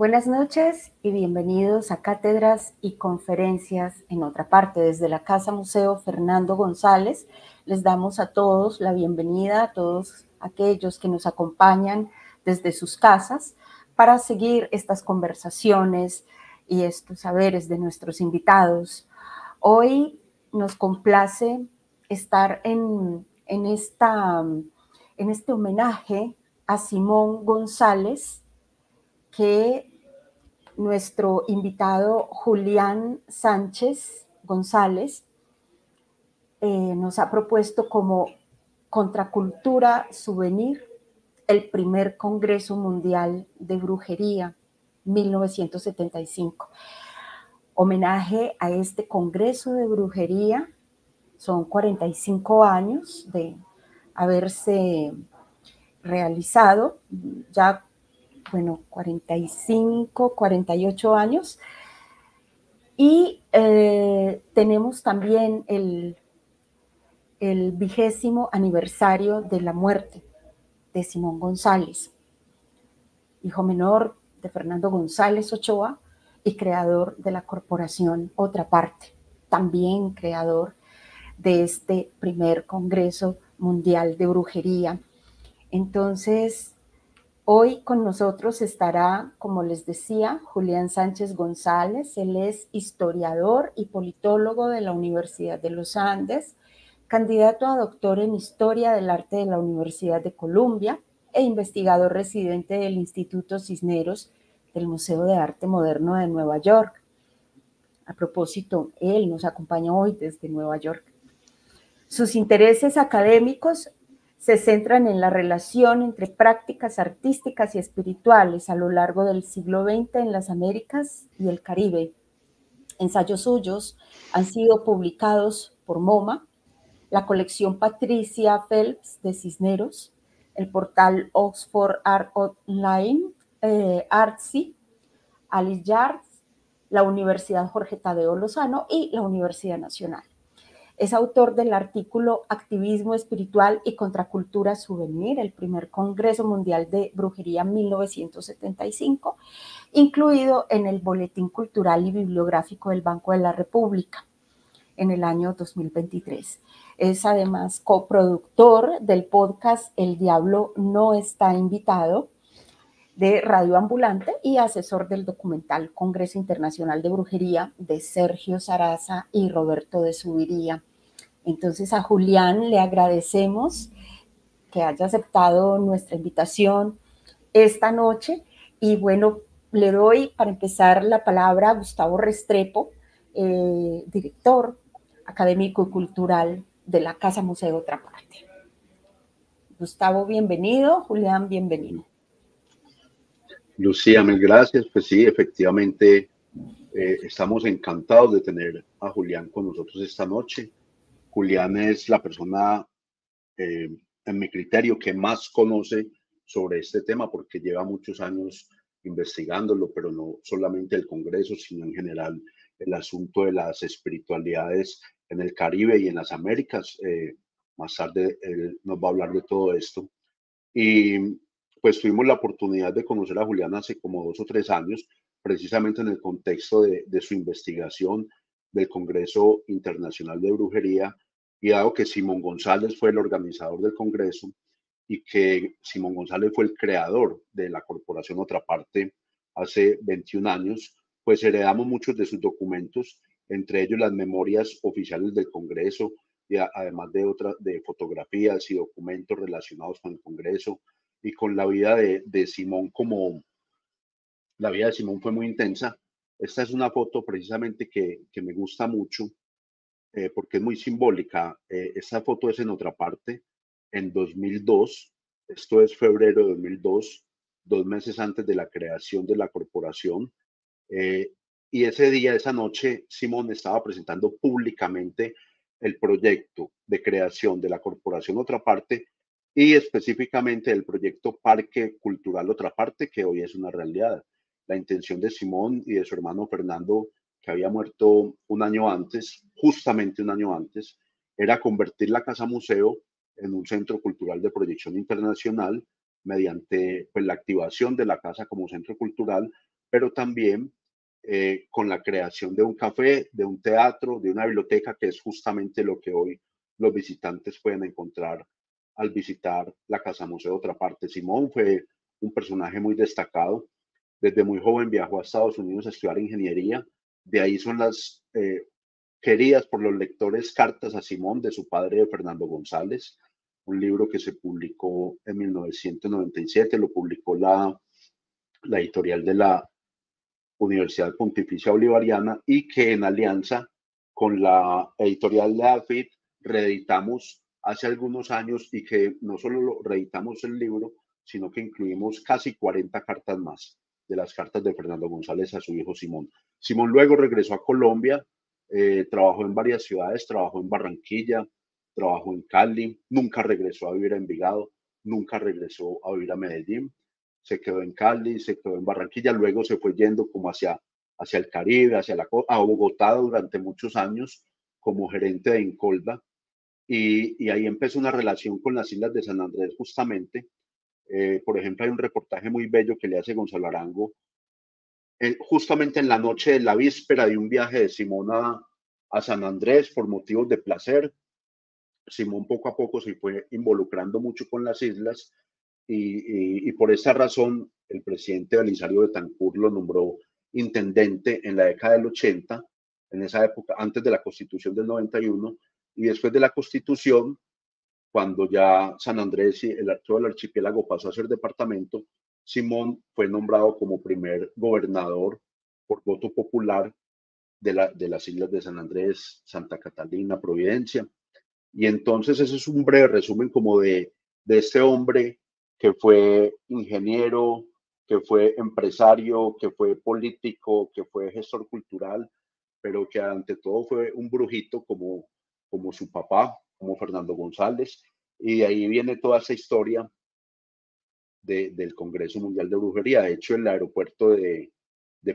Buenas noches y bienvenidos a cátedras y conferencias en otra parte. Desde la Casa Museo Fernando González les damos a todos la bienvenida, a todos aquellos que nos acompañan desde sus casas para seguir estas conversaciones y estos saberes de nuestros invitados. Hoy nos complace estar en, esta, en este homenaje a Simón González, que nuestro invitado Julián Sánchez González eh, nos ha propuesto como contracultura souvenir el primer Congreso Mundial de Brujería 1975. Homenaje a este Congreso de Brujería, son 45 años de haberse realizado, ya bueno, 45, 48 años. Y eh, tenemos también el, el vigésimo aniversario de la muerte de Simón González, hijo menor de Fernando González Ochoa y creador de la corporación Otra Parte, también creador de este primer Congreso Mundial de Brujería. Entonces, Hoy con nosotros estará, como les decía, Julián Sánchez González. Él es historiador y politólogo de la Universidad de los Andes, candidato a doctor en Historia del Arte de la Universidad de Columbia e investigador residente del Instituto Cisneros del Museo de Arte Moderno de Nueva York. A propósito, él nos acompaña hoy desde Nueva York. Sus intereses académicos se centran en la relación entre prácticas artísticas y espirituales a lo largo del siglo XX en las Américas y el Caribe. Ensayos suyos han sido publicados por MoMA, la colección Patricia Phelps de Cisneros, el portal Oxford Art Online, eh, Artsy, Alice Yards, la Universidad Jorge Tadeo Lozano y la Universidad Nacional. Es autor del artículo Activismo Espiritual y Contracultura Souvenir, el primer Congreso Mundial de Brujería 1975, incluido en el Boletín Cultural y Bibliográfico del Banco de la República en el año 2023. Es además coproductor del podcast El Diablo no está invitado de Radio Ambulante y asesor del documental Congreso Internacional de Brujería de Sergio Saraza y Roberto de Subiría. Entonces a Julián le agradecemos que haya aceptado nuestra invitación esta noche y bueno, le doy para empezar la palabra a Gustavo Restrepo, eh, director académico y cultural de la Casa Museo Otra Parte. Gustavo, bienvenido. Julián, bienvenido. Lucía, mil gracias. Pues sí, efectivamente, eh, estamos encantados de tener a Julián con nosotros esta noche. Julián es la persona, eh, en mi criterio, que más conoce sobre este tema porque lleva muchos años investigándolo, pero no solamente el Congreso, sino en general el asunto de las espiritualidades en el Caribe y en las Américas. Eh, más tarde nos va a hablar de todo esto. Y pues tuvimos la oportunidad de conocer a Julián hace como dos o tres años, precisamente en el contexto de su investigación del Congreso Internacional de Brujería y dado que Simón González fue el organizador del Congreso y que Simón González fue el creador de la corporación Otra Parte hace 21 años, pues heredamos muchos de sus documentos, entre ellos las memorias oficiales del Congreso y además de otras de fotografías y documentos relacionados con el Congreso y con la vida de, de Simón como la vida de Simón fue muy intensa esta es una foto precisamente que, me gusta mucho eh, porque es muy simbólica. Eh, esta foto es en otra parte, en 2002, esto es febrero de 2002, dos meses antes de la creación de la corporación. Eh, y ese día, esa noche, Simón estaba presentando públicamente el proyecto de creación de la corporación Otra Parte y específicamente el proyecto Parque Cultural Otra Parte, que hoy es una realidad la intención de Simón y de su hermano Fernando, que había muerto un año antes, justamente un año antes, era convertir la casa museo en un centro cultural de proyección internacional mediante pues, la activación de la casa como centro cultural, pero también eh, con la creación de un café, de un teatro, de una biblioteca, que es justamente lo que hoy los visitantes pueden encontrar al visitar la Casa Museo otra parte. Simón fue un personaje muy destacado desde muy joven viajó a Estados Unidos a estudiar ingeniería. De ahí son las eh, queridas por los lectores cartas a Simón de su padre Fernando González, un libro que se publicó en 1997, lo publicó la, la editorial de la Universidad Pontificia Bolivariana y que en alianza con la editorial de AFID reeditamos hace algunos años y que no solo lo reeditamos el libro, sino que incluimos casi 40 cartas más de las cartas de Fernando González a su hijo Simón. Simón luego regresó a Colombia, eh, trabajó en varias ciudades, trabajó en Barranquilla, trabajó en Cali, nunca regresó a vivir a Envigado, nunca regresó a vivir a Medellín, se quedó en Cali, se quedó en Barranquilla, luego se fue yendo como hacia, hacia el Caribe, hacia la, a Bogotá durante muchos años como gerente de Incolda y ahí empezó una relación con las Islas de San Andrés justamente eh, por ejemplo, hay un reportaje muy bello que le hace Gonzalo Arango eh, justamente en la noche de la víspera de un viaje de Simón a, San Andrés por motivos de placer. Simón poco a poco se fue involucrando mucho con las islas y, por esa razón el presidente Belisario Tancur lo nombró intendente en la década del 80, en esa época, antes de la constitución del 91, y después de la constitución, cuando ya San Andrés y el, todo archipiélago pasó a ser departamento, Simón fue nombrado como primer gobernador por voto popular de, las islas de San Andrés, Santa Catalina, Providencia. Y entonces ese es un breve resumen como de, de este hombre que fue ingeniero, que fue empresario, que fue político, que fue gestor cultural, pero que ante todo fue un brujito como su papá, como Fernando González, y de ahí viene toda esa historia del Congreso Mundial de Brujería. De hecho, el aeropuerto de,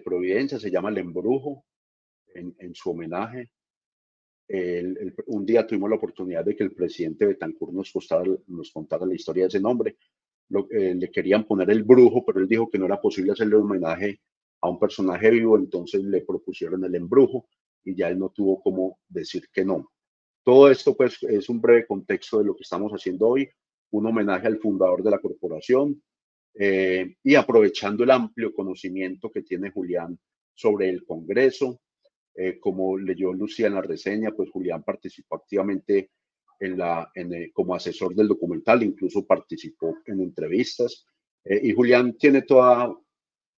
Providencia se llama El Embrujo, en, su homenaje. un día tuvimos la oportunidad de que el presidente Betancourt nos, nos contara la historia de ese nombre. Eh, le querían poner el brujo, pero él dijo que no era posible hacerle homenaje a un personaje vivo, entonces le propusieron el embrujo y ya él no tuvo como decir que no. Todo esto pues es un breve contexto de lo que estamos haciendo hoy, un homenaje al fundador de la corporación eh, y aprovechando el amplio conocimiento que tiene Julián sobre el Congreso. Eh, como leyó Lucía en la reseña, pues Julián participó activamente en la, eh, como asesor del documental, incluso participó en entrevistas. y Julián tiene toda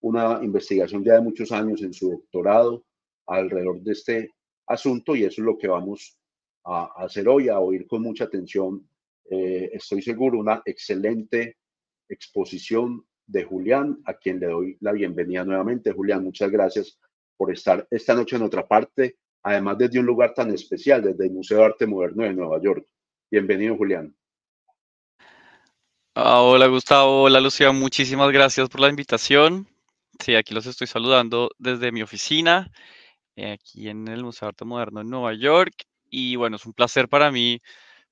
una investigación ya de muchos años en su doctorado alrededor de este asunto y eso es lo que vamos a, hacer hoy, a oír con mucha atención, eh, estoy seguro, una excelente exposición de Julián, a quien le doy la bienvenida nuevamente. Julián, muchas gracias por estar esta noche en otra parte, además desde un lugar tan especial, desde el Museo de Arte Moderno de Nueva York. Bienvenido, Julián. Ah, hola, Gustavo. Hola, Lucía. Muchísimas gracias por la invitación. Sí, aquí los estoy saludando desde mi oficina, eh, aquí en el Museo de Arte Moderno en Nueva York y bueno, es un placer para mí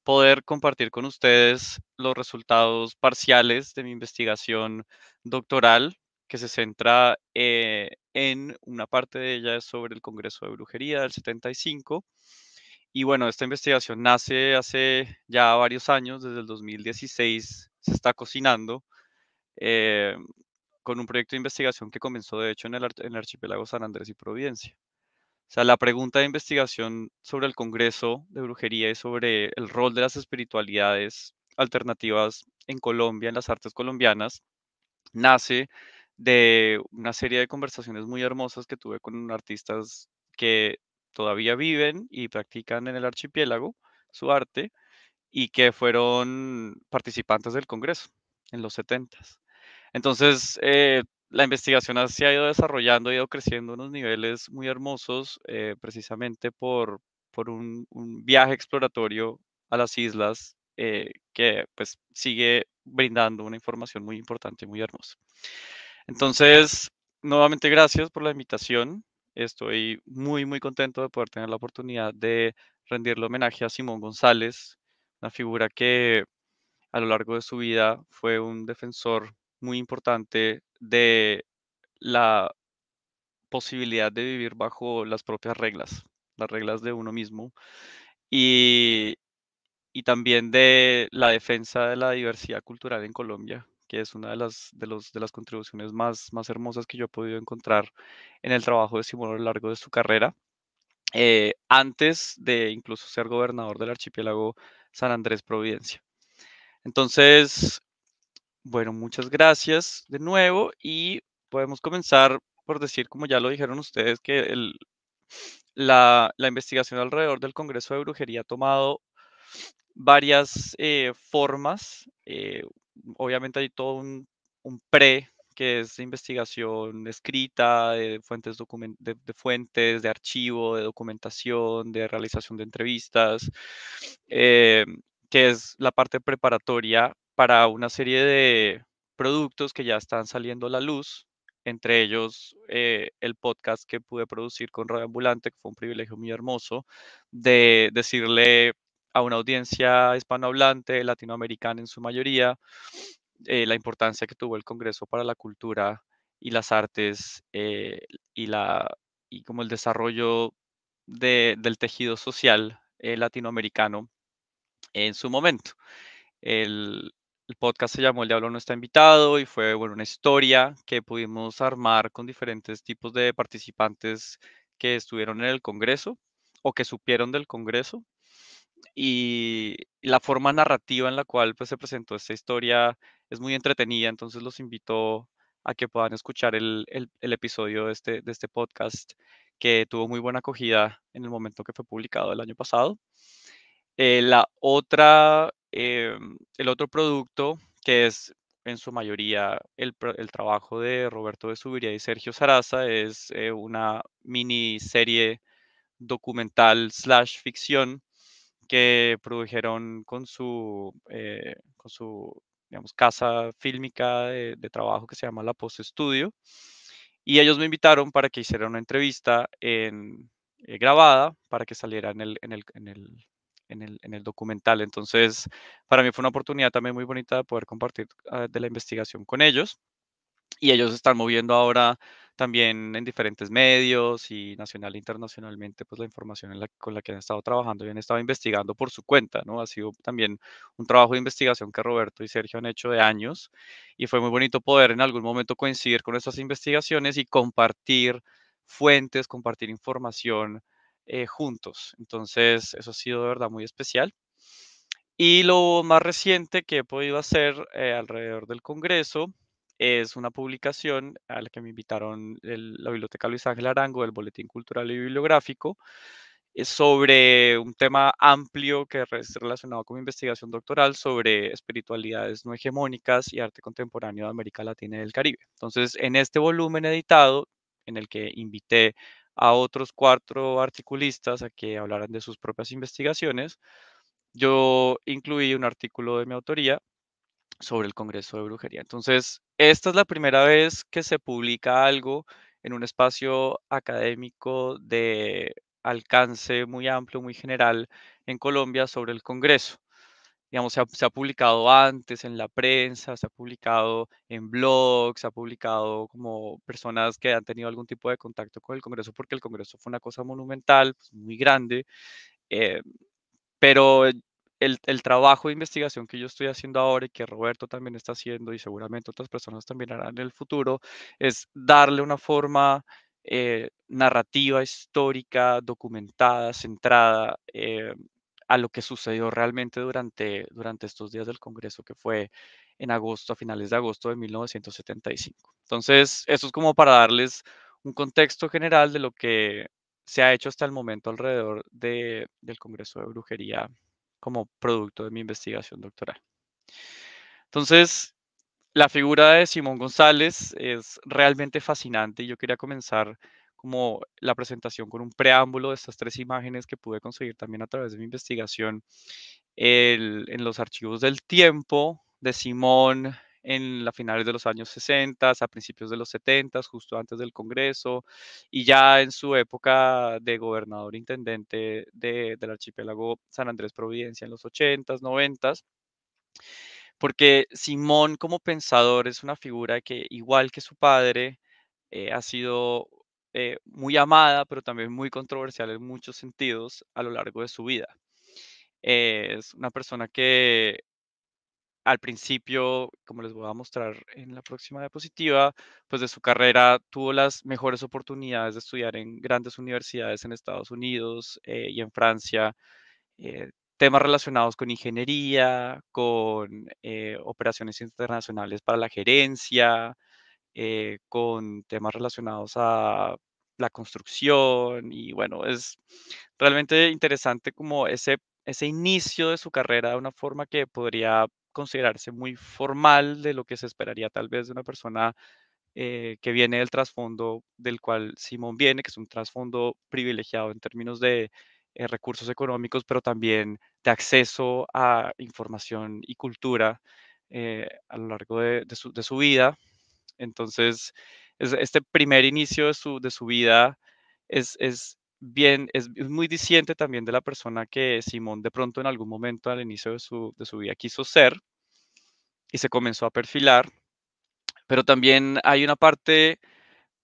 poder compartir con ustedes los resultados parciales de mi investigación doctoral que se centra eh, en una parte de ella sobre el Congreso de Brujería del 75. Y bueno, esta investigación nace hace ya varios años, desde el 2016 se está cocinando, eh, con un proyecto de investigación que comenzó de hecho en el archipiélago San Andrés y Providencia. O sea, la pregunta de investigación sobre el Congreso de Brujería y sobre el rol de las espiritualidades alternativas en Colombia, en las artes colombianas, nace de una serie de conversaciones muy hermosas que tuve con artistas que todavía viven y practican en el archipiélago su arte y que fueron participantes del Congreso en los 70. Entonces, eh, la investigación se ha ido desarrollando, ha ido creciendo unos niveles muy hermosos, eh, precisamente por, por un, viaje exploratorio a las islas eh, que pues, sigue brindando una información muy importante, y muy hermosa. Entonces, nuevamente gracias por la invitación. Estoy muy, muy contento de poder tener la oportunidad de rendirle homenaje a Simón González, una figura que a lo largo de su vida fue un defensor muy importante de la posibilidad de vivir bajo las propias reglas, las reglas de uno mismo y, también de la defensa de la diversidad cultural en Colombia, que es una de las, de las contribuciones más, más hermosas que yo he podido encontrar en el trabajo de Simón a lo largo de su carrera. Eh, antes de incluso ser gobernador del archipiélago San Andrés Providencia. Entonces, bueno, muchas gracias de nuevo y podemos comenzar por decir, como ya lo dijeron ustedes, que la, investigación alrededor del Congreso de Brujería ha tomado varias eh, formas. Eh, obviamente hay todo un, pre que es investigación escrita, de fuentes, de, fuentes, de archivo, de documentación, de realización de entrevistas, eh, que es la parte preparatoria para una serie de productos que ya están saliendo a la luz, entre ellos eh, el podcast que pude producir con Radio Ambulante, que fue un privilegio muy hermoso, de decirle a una audiencia hispanohablante, latinoamericana en su mayoría, eh, la importancia que tuvo el Congreso para la Cultura y las Artes eh, y, la, y como el desarrollo del tejido social latinoamericano en su momento el podcast se llamó El Diablo no está invitado y fue bueno, una historia que pudimos armar con diferentes tipos de participantes que estuvieron en el Congreso o que supieron del Congreso. Y la forma narrativa en la cual pues, se presentó esta historia es muy entretenida, entonces los invito a que puedan escuchar el, episodio de este, de este podcast que tuvo muy buena acogida en el momento que fue publicado el año pasado. Eh, la otra Em, el otro producto, que es en su mayoría el, trabajo de Roberto de Subiría y Sergio Saraza, es eh, una miniserie documental slash ficción que produjeron con su, eh, casa fílmica de, trabajo que se llama La Post Estudio, Y ellos me invitaron para que hiciera una entrevista eh, grabada para que saliera en el en el, documental. Entonces, para mí fue una oportunidad también muy bonita de poder compartir ah, de la investigación con ellos. Y ellos están moviendo ahora también en diferentes medios y nacional e internacionalmente, pues la información con la que han estado trabajando y han estado investigando por su cuenta, ¿no? Ha sido también un trabajo de investigación que Roberto y Sergio han hecho de años y fue muy bonito poder en algún momento coincidir con estas investigaciones y compartir fuentes, compartir información eh, juntos. Entonces, eso ha sido de verdad muy especial. Y lo más reciente que he podido hacer eh, alrededor del Congreso es una publicación a la que me invitaron la Biblioteca Luis Ángel Arango del Boletín Cultural y Bibliográfico eh, sobre un tema amplio que es relacionado con investigación doctoral sobre espiritualidades no hegemónicas y arte contemporáneo de América Latina y del Caribe. Entonces, en este volumen editado, en el que invité a otros cuatro articulistas a que hablaran de sus propias investigaciones. Yo incluí un artículo de mi autoría sobre el Congreso de Brujería. Entonces, esta es la primera vez que se publica algo en un espacio académico de alcance muy amplio, muy general en Colombia sobre el Congreso digamos, se ha, publicado antes en la prensa, se ha publicado en blogs, se ha publicado como personas que han tenido algún tipo de contacto con el Congreso, porque el Congreso fue una cosa monumental, pues, muy grande, eh, pero el, el, trabajo de investigación que yo estoy haciendo ahora y que Roberto también está haciendo y seguramente otras personas también harán en el futuro, es darle una forma eh, narrativa, histórica, documentada, centrada. Eh, a lo que sucedió realmente durante, durante estos días del Congreso, que fue en agosto, a finales de agosto de 1975. Entonces, eso es como para darles un contexto general de lo que se ha hecho hasta el momento alrededor de, del Congreso de Brujería como producto de mi investigación doctoral. Entonces, la figura de Simón González es realmente fascinante y yo quería comenzar como la presentación con un preámbulo de estas tres imágenes que pude conseguir también a través de mi investigación en los archivos del tiempo de Simón en la finales de los años 60, a principios de los 70, justo antes del Congreso, y ya en su época de gobernador intendente del archipiélago San Andrés Providencia en los 80 90 porque Simón como pensador es una figura que, igual que su padre, eh, ha sido eh, muy amada, pero también muy controversial en muchos sentidos a lo largo de su vida. es una persona que al principio, como les voy a mostrar en la próxima diapositiva, pues de su carrera tuvo las mejores oportunidades de estudiar en grandes universidades en Estados Unidos eh, y en Francia, eh, temas relacionados con ingeniería, con operaciones internacionales para la gerencia, eh, con temas relacionados a la construcción y bueno, es realmente interesante como ese, inicio de su carrera de una forma que podría considerarse muy formal de lo que se esperaría tal vez de una persona eh, que viene del trasfondo del cual Simón viene, que es un trasfondo privilegiado en términos de eh, recursos económicos, pero también de acceso a información y cultura a lo largo de su vida. Entonces, este primer inicio de su, vida es, bien, es, muy disiente también de la persona que Simón de pronto en algún momento al inicio de su, vida quiso ser y se comenzó a perfilar. Pero también hay una parte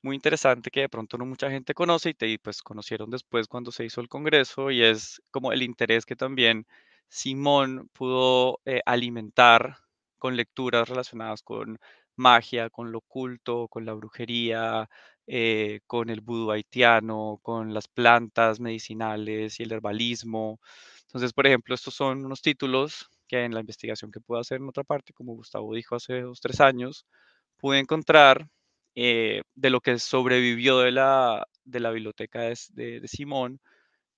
muy interesante que de pronto no mucha gente conoce y, te, pues conocieron después cuando se hizo el Congreso y es como el interés que también Simón pudo eh, alimentar con lecturas relacionadas con magia, con lo oculto, con la brujería, eh, con el vudú haitiano, con las plantas medicinales y el herbalismo. Entonces, por ejemplo, estos son unos títulos que en la investigación que pude hacer en otra parte, como Gustavo dijo hace dos, tres años, pude encontrar eh, de lo que sobrevivió de la, de la biblioteca de Simón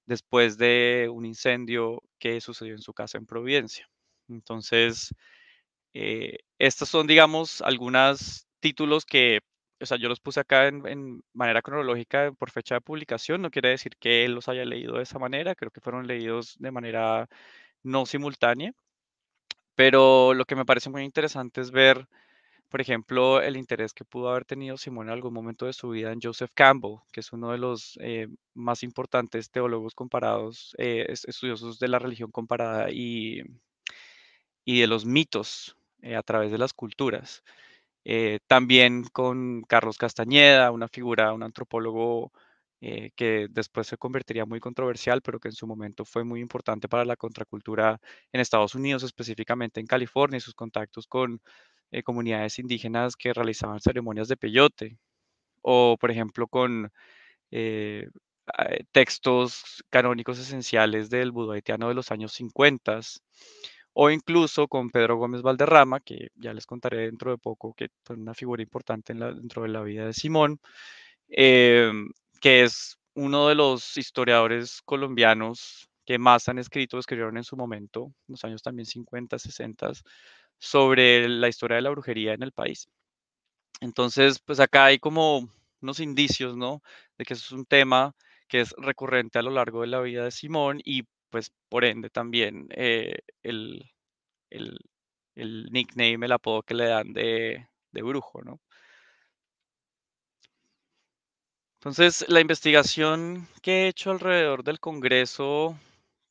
después de un incendio que sucedió en su casa en Providencia. Entonces, eh, estos son, digamos, algunos títulos que, o sea, yo los puse acá en, manera cronológica por fecha de publicación, no quiere decir que los haya leído de esa manera, creo que fueron leídos de manera no simultánea, pero lo que me parece muy interesante es ver, por ejemplo, el interés que pudo haber tenido Simón en algún momento de su vida en Joseph Campbell, que es uno de los eh, más importantes teólogos comparados, eh, estudiosos de la religión comparada y, y de los mitos eh, a través de las culturas. Eh, también con Carlos Castañeda, una figura, un antropólogo eh, que después se convertiría muy controversial, pero que en su momento fue muy importante para la contracultura en Estados Unidos, específicamente en California, y sus contactos con comunidades indígenas que realizaban ceremonias de peyote, o por ejemplo con ah, textos canónicos esenciales del vudú de los años 50 o incluso con Pedro Gómez Valderrama, que ya les contaré dentro de poco, que es una figura importante dentro de la vida de Simón, eh, que es uno de los historiadores colombianos que más han escrito, escribieron en su momento, en los años también 50, 60, sobre la historia de la brujería en el país. Entonces, pues acá hay como unos indicios, ¿no? De que es un tema que es recurrente a lo largo de la vida de Simón y pues por ende también eh, el, el, el, nickname, el apodo que le dan de, brujo, Entonces, la investigación que he hecho alrededor del Congreso,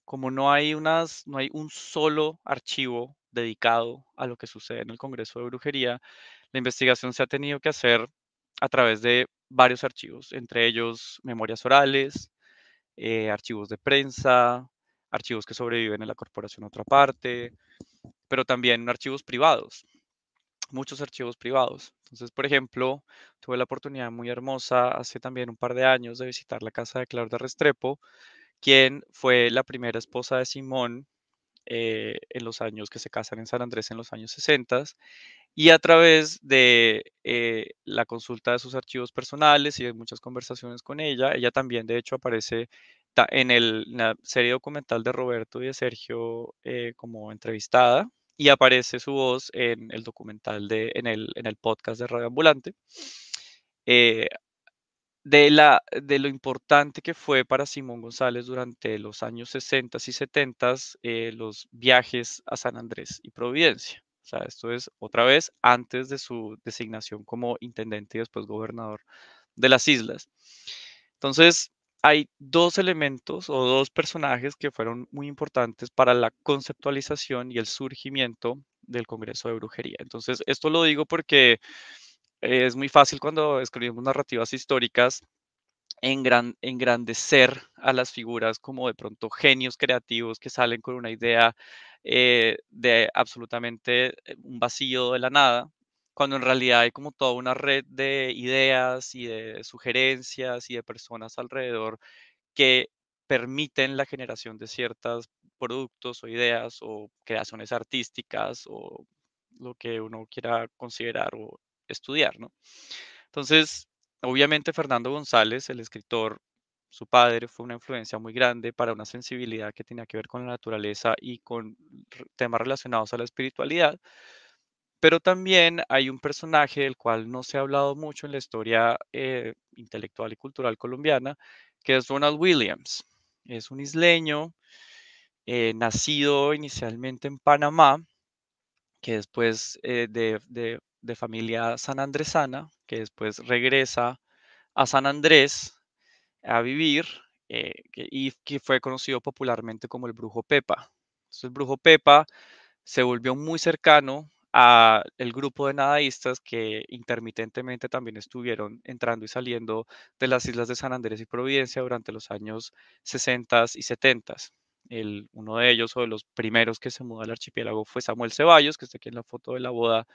como no hay, unas, no hay un solo archivo dedicado a lo que sucede en el Congreso de Brujería, la investigación se ha tenido que hacer a través de varios archivos, entre ellos memorias orales, eh, archivos de prensa, archivos que sobreviven en la corporación otra parte, pero también archivos privados, muchos archivos privados. Entonces, por ejemplo, tuve la oportunidad muy hermosa hace también un par de años de visitar la casa de Claudia Restrepo, quien fue la primera esposa de Simón eh, en los años que se casan en San Andrés en los años 60 y a través de eh, la consulta de sus archivos personales y de muchas conversaciones con ella, ella también de hecho aparece en, el, la serie documental de Roberto y de Sergio eh, como entrevistada y aparece su voz en el documental de, en el, en el podcast de Radio Ambulante. Eh, de, la, de lo importante que fue para Simón González durante los años 60 y 70 eh, los viajes a San Andrés y Providencia. O sea, esto es otra vez antes de su designación como intendente y después gobernador de las islas. Entonces, hay dos elementos o dos personajes que fueron muy importantes para la conceptualización y el surgimiento del Congreso de Brujería. Entonces, esto lo digo porque es muy fácil cuando escribimos narrativas históricas engrandecer a las figuras como de pronto genios creativos que salen con una idea eh, de absolutamente eh, un vacío de la nada cuando en realidad hay como toda una red de ideas y de sugerencias y de personas alrededor que permiten la generación de ciertos productos o ideas o creaciones artísticas o lo que uno quiera considerar o estudiar, ¿no? Entonces, obviamente Fernando González, el escritor, su padre fue una influencia muy grande para una sensibilidad que tenía que ver con la naturaleza y con temas relacionados a la espiritualidad. Pero también hay un personaje del cual no se ha hablado mucho en la historia eh, intelectual y cultural colombiana, que es Ronald Williams. Es un isleño eh, nacido inicialmente en Panamá, que después eh, de, de, familia sanandresana, que después regresa a San Andrés a vivir y que fue conocido popularmente como el brujo Pepa. Entonces, el brujo Pepa se volvió muy cercano a el grupo de nadaístas que intermitentemente también estuvieron entrando y saliendo de las islas de San Andrés y Providencia durante los años 60 y 70. El, uno de ellos o de los primeros que se mudó al archipiélago fue Samuel Ceballos, que está aquí en la foto de la boda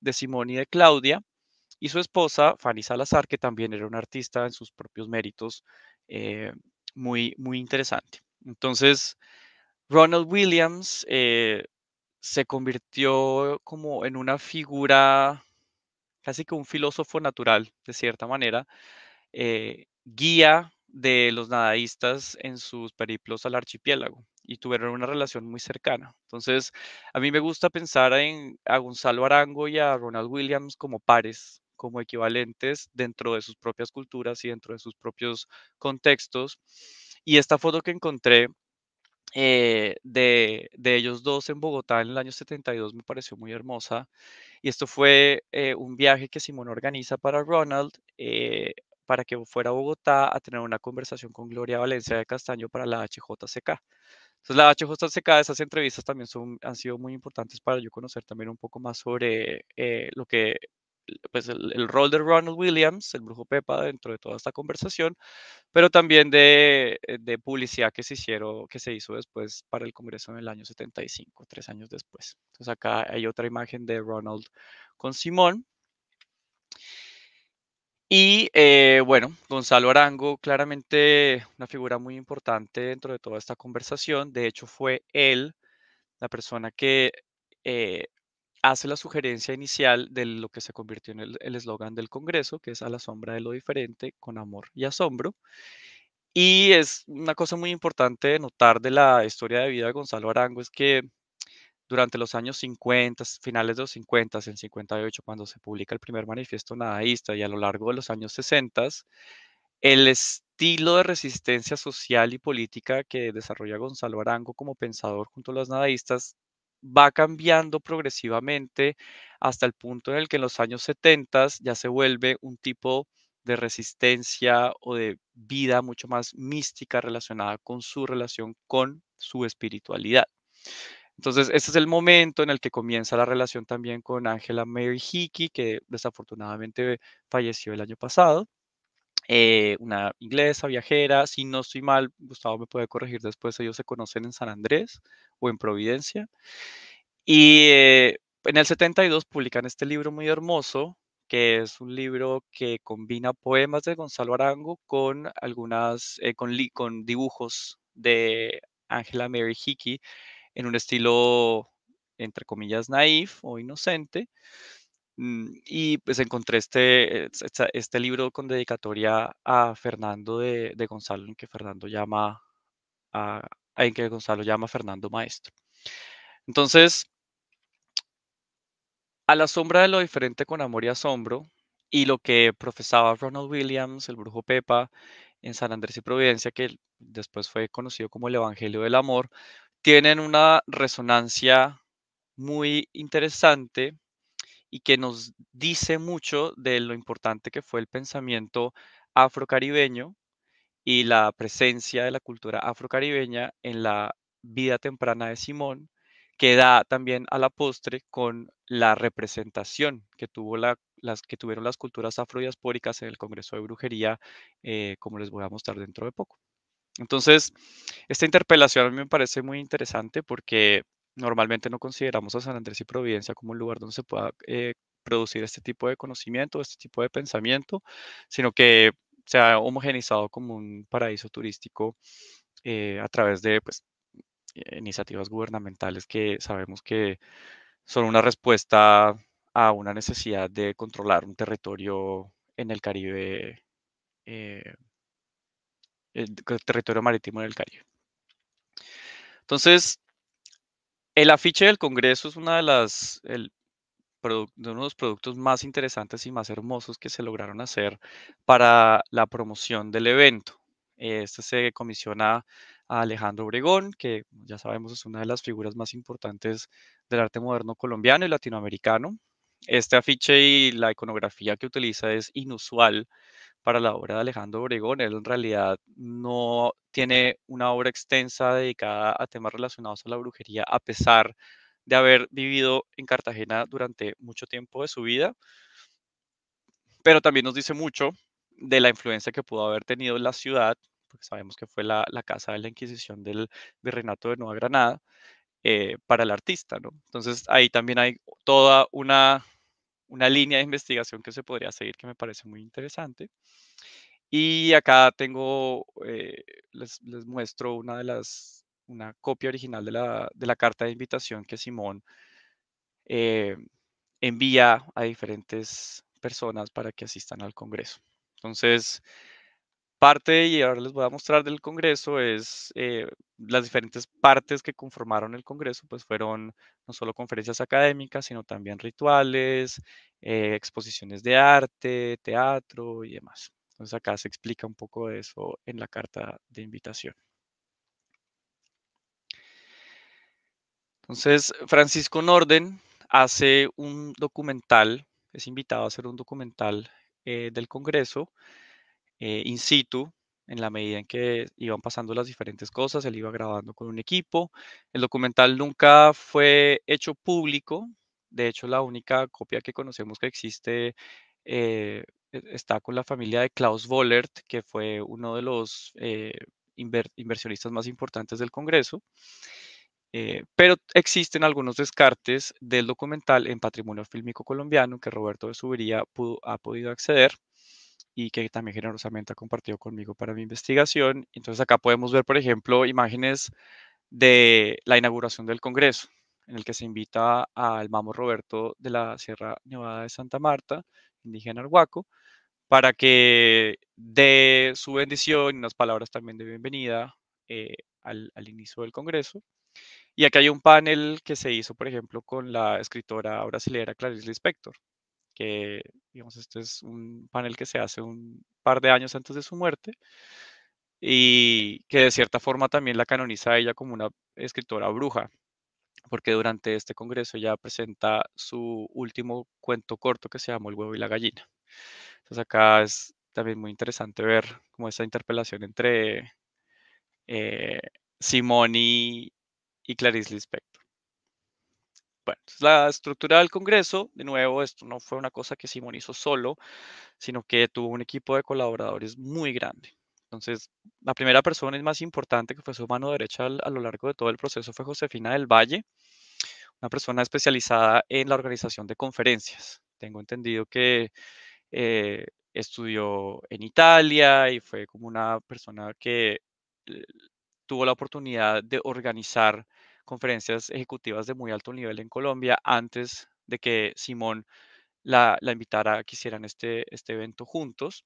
de Simón y de Claudia, y su esposa, Fanny Salazar, que también era una artista en sus propios méritos, eh, muy, muy interesante. Entonces, Ronald Williams eh, se convirtió como en una figura, casi que un filósofo natural, de cierta manera, eh, guía de los nadaístas en sus periplos al archipiélago y tuvieron una relación muy cercana. Entonces, a mí me gusta pensar en a Gonzalo Arango y a Ronald Williams como pares, como equivalentes dentro de sus propias culturas y dentro de sus propios contextos. Y esta foto que encontré eh, de, de, ellos dos en Bogotá en el año 72 me pareció muy hermosa. Y esto fue eh, un viaje que Simón organiza para Ronald, eh, para que fuera a Bogotá a tener una conversación con Gloria Valencia de Castaño para la HJCK. Entonces, la HJCK, esas entrevistas también son, han sido muy importantes para yo conocer también un poco más sobre lo que pues el, rol de Ronald Williams, el brujo Pepa, dentro de toda esta conversación, pero también de, eh, de, publicidad que se, hicieron, que se hizo después para el Congreso en el año 75, tres años después. Entonces acá hay otra imagen de Ronald con Simón. Y eh, bueno, Gonzalo Arango, claramente una figura muy importante dentro de toda esta conversación. De hecho, fue él la persona que eh, hace la sugerencia inicial de lo que se convirtió en el eslogan del Congreso, que es a la sombra de lo diferente, con amor y asombro. Y es una cosa muy importante de notar de la historia de vida de Gonzalo Arango, es que durante los años 50, finales de los 50, en 58, cuando se publica el primer manifiesto nadaísta, y a lo largo de los años 60, el estilo de resistencia social y política que desarrolla Gonzalo Arango como pensador junto a los nadaístas va cambiando progresivamente hasta el punto en el que en los años 70 ya se vuelve un tipo de resistencia o de vida mucho más mística relacionada con su relación con su espiritualidad. Entonces, este es el momento en el que comienza la relación también con Angela Mary Hickey, que desafortunadamente falleció el año pasado. Eh, una inglesa viajera, si no estoy mal, Gustavo me puede corregir después, ellos se conocen en San Andrés o en Providencia. Y eh, en el 72 publican este libro muy hermoso, que es un libro que combina poemas de Gonzalo Arango con algunas, eh, con, con dibujos de Angela Mary Hickey en un estilo entre comillas naif o inocente, Mm, y pues encontré este, este libro con dedicatoria a Fernando de, Gonzalo, en que Fernando llama a, en que Gonzalo llama Fernando Maestro. Entonces, a la sombra de lo diferente con amor y asombro, y lo que profesaba Ronald Williams, el brujo Pepa, en San Andrés y Providencia, que después fue conocido como el Evangelio del Amor, tienen una resonancia muy interesante y que nos dice mucho de lo importante que fue el pensamiento afrocaribeño y la presencia de la cultura afrocaribeña en la vida temprana de Simón, que da también a la postre con la representación que, tuvo las, que tuvieron las culturas afrodiaspóricas en el Congreso de Brujería, eh, como les voy a mostrar dentro de poco. Entonces, esta interpelación a mí me parece muy interesante porque Normalmente no consideramos a San Andrés y Providencia como un lugar donde se pueda eh, producir este tipo de conocimiento, este tipo de pensamiento, sino que se ha homogenizado como un paraíso turístico eh, a través de pues, iniciativas gubernamentales que sabemos que son una respuesta a una necesidad de controlar un territorio en el Caribe, eh, el territorio marítimo en el Caribe. Entonces, el afiche del Congreso es uno de los productos más interesantes y más hermosos que se lograron hacer para la promoción del evento. Este se comisiona a Alejandro Obregón, que ya sabemos es una de las figuras más importantes del arte moderno colombiano y latinoamericano. Este afiche y la iconografía que utiliza es inusual para la obra de Alejandro Obregón. Él en realidad no tiene una obra extensa dedicada a temas relacionados a la brujería, a pesar de haber vivido en Cartagena durante mucho tiempo de su vida, pero también nos dice mucho de la influencia que pudo haber tenido la ciudad, porque sabemos que fue la, casa de la Inquisición del Virreinato de Nueva Granada, eh, para el artista, ¿no? Entonces ahí también hay toda una una línea de investigación que se podría seguir que me parece muy interesante. Y acá tengo, eh, les, muestro una de las, una copia original de la, de la carta de invitación que Simón eh, envía a diferentes personas para que asistan al Congreso. Entonces, Parte, y ahora les voy a mostrar del Congreso, es eh, las diferentes partes que conformaron el Congreso, pues fueron no solo conferencias académicas, sino también rituales, eh, exposiciones de arte, teatro y demás. Entonces acá se explica un poco de eso en la carta de invitación. Entonces, Francisco Norden hace un documental, es invitado a hacer un documental eh, del Congreso, eh, in situ, en la medida en que iban pasando las diferentes cosas, él iba grabando con un equipo. El documental nunca fue hecho público, de hecho la única copia que conocemos que existe eh, e, está con la familia de Klaus Wollert, que fue uno de los eh, inversionistas más importantes del Congreso. pero existen algunos descartes del documental en patrimonio fílmico colombiano que Roberto de Subiría ha podido acceder y que también generosamente ha compartido conmigo para mi investigación. Entonces acá podemos ver, por ejemplo, imágenes de la inauguración del Congreso, en el que se invita al Mamo Roberto de la Sierra Nevada de Santa Marta, indígena arhuaco, para que dé su bendición y unas palabras también de bienvenida eh, al, inicio del Congreso. Y acá hay un panel que se hizo, por ejemplo, con la escritora brasilera Clarice Lispector, que, digamos, este es un panel que se hace un par de años antes de su muerte y que de cierta forma también la canoniza ella como una escritora bruja, porque durante este congreso ella presenta su último cuento corto que se llamó El huevo y la gallina. Entonces acá es también muy interesante ver como esa interpelación entre eh, y, y Clarice Lispector. Bueno, la estructura del Congreso, de nuevo, esto no fue una cosa que Simón hizo solo, sino que tuvo un equipo de colaboradores muy grande. Entonces, la primera persona más importante que fue su mano derecha a lo largo de todo el proceso fue Josefina del Valle, una persona especializada en la organización de conferencias. Tengo entendido que eh, estudió en Italia y fue como una persona que eh, tuvo la oportunidad de organizar conferencias ejecutivas de muy alto nivel en Colombia antes de que Simón la, invitara a que hicieran este, este evento juntos.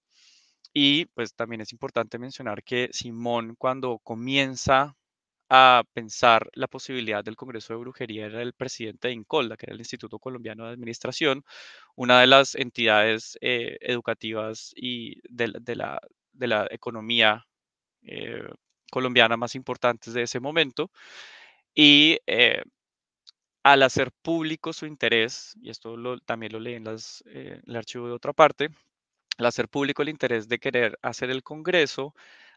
Y pues también es importante mencionar que Simón cuando comienza a pensar la posibilidad del Congreso de Brujería era el presidente de INCOLDA, que era el Instituto Colombiano de Administración, una de las entidades eh, educativas y de, de, la, economía eh, colombiana más importantes de ese momento. Y eh, al hacer público su interés, y esto lo, también lo leí en las, eh, el archivo de otra parte, al hacer público el interés de querer hacer el Congreso,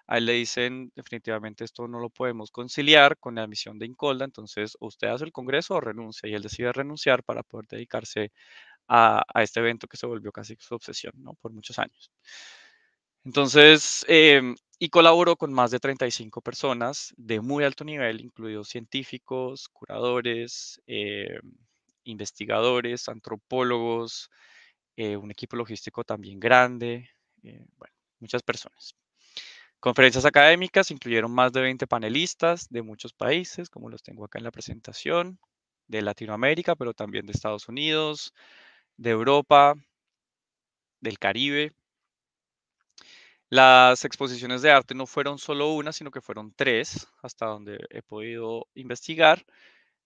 ahí le dicen definitivamente esto no lo podemos conciliar con la misión de Incolda, entonces usted hace el Congreso o renuncia, y él decide renunciar para poder dedicarse a, este evento que se volvió casi su obsesión ¿no? por muchos años. Entonces, em, y colaboró con más de 35 personas de muy alto nivel, incluidos científicos, curadores, eh, investigadores, antropólogos, eh, un equipo logístico también grande, eh, muchas personas. Conferencias académicas incluyeron más de 20 panelistas de muchos países, como los tengo acá en la presentación, de Latinoamérica, pero también de Estados Unidos, de Europa, del Caribe, las exposiciones de arte no fueron solo una, sino que fueron tres, hasta donde he podido investigar.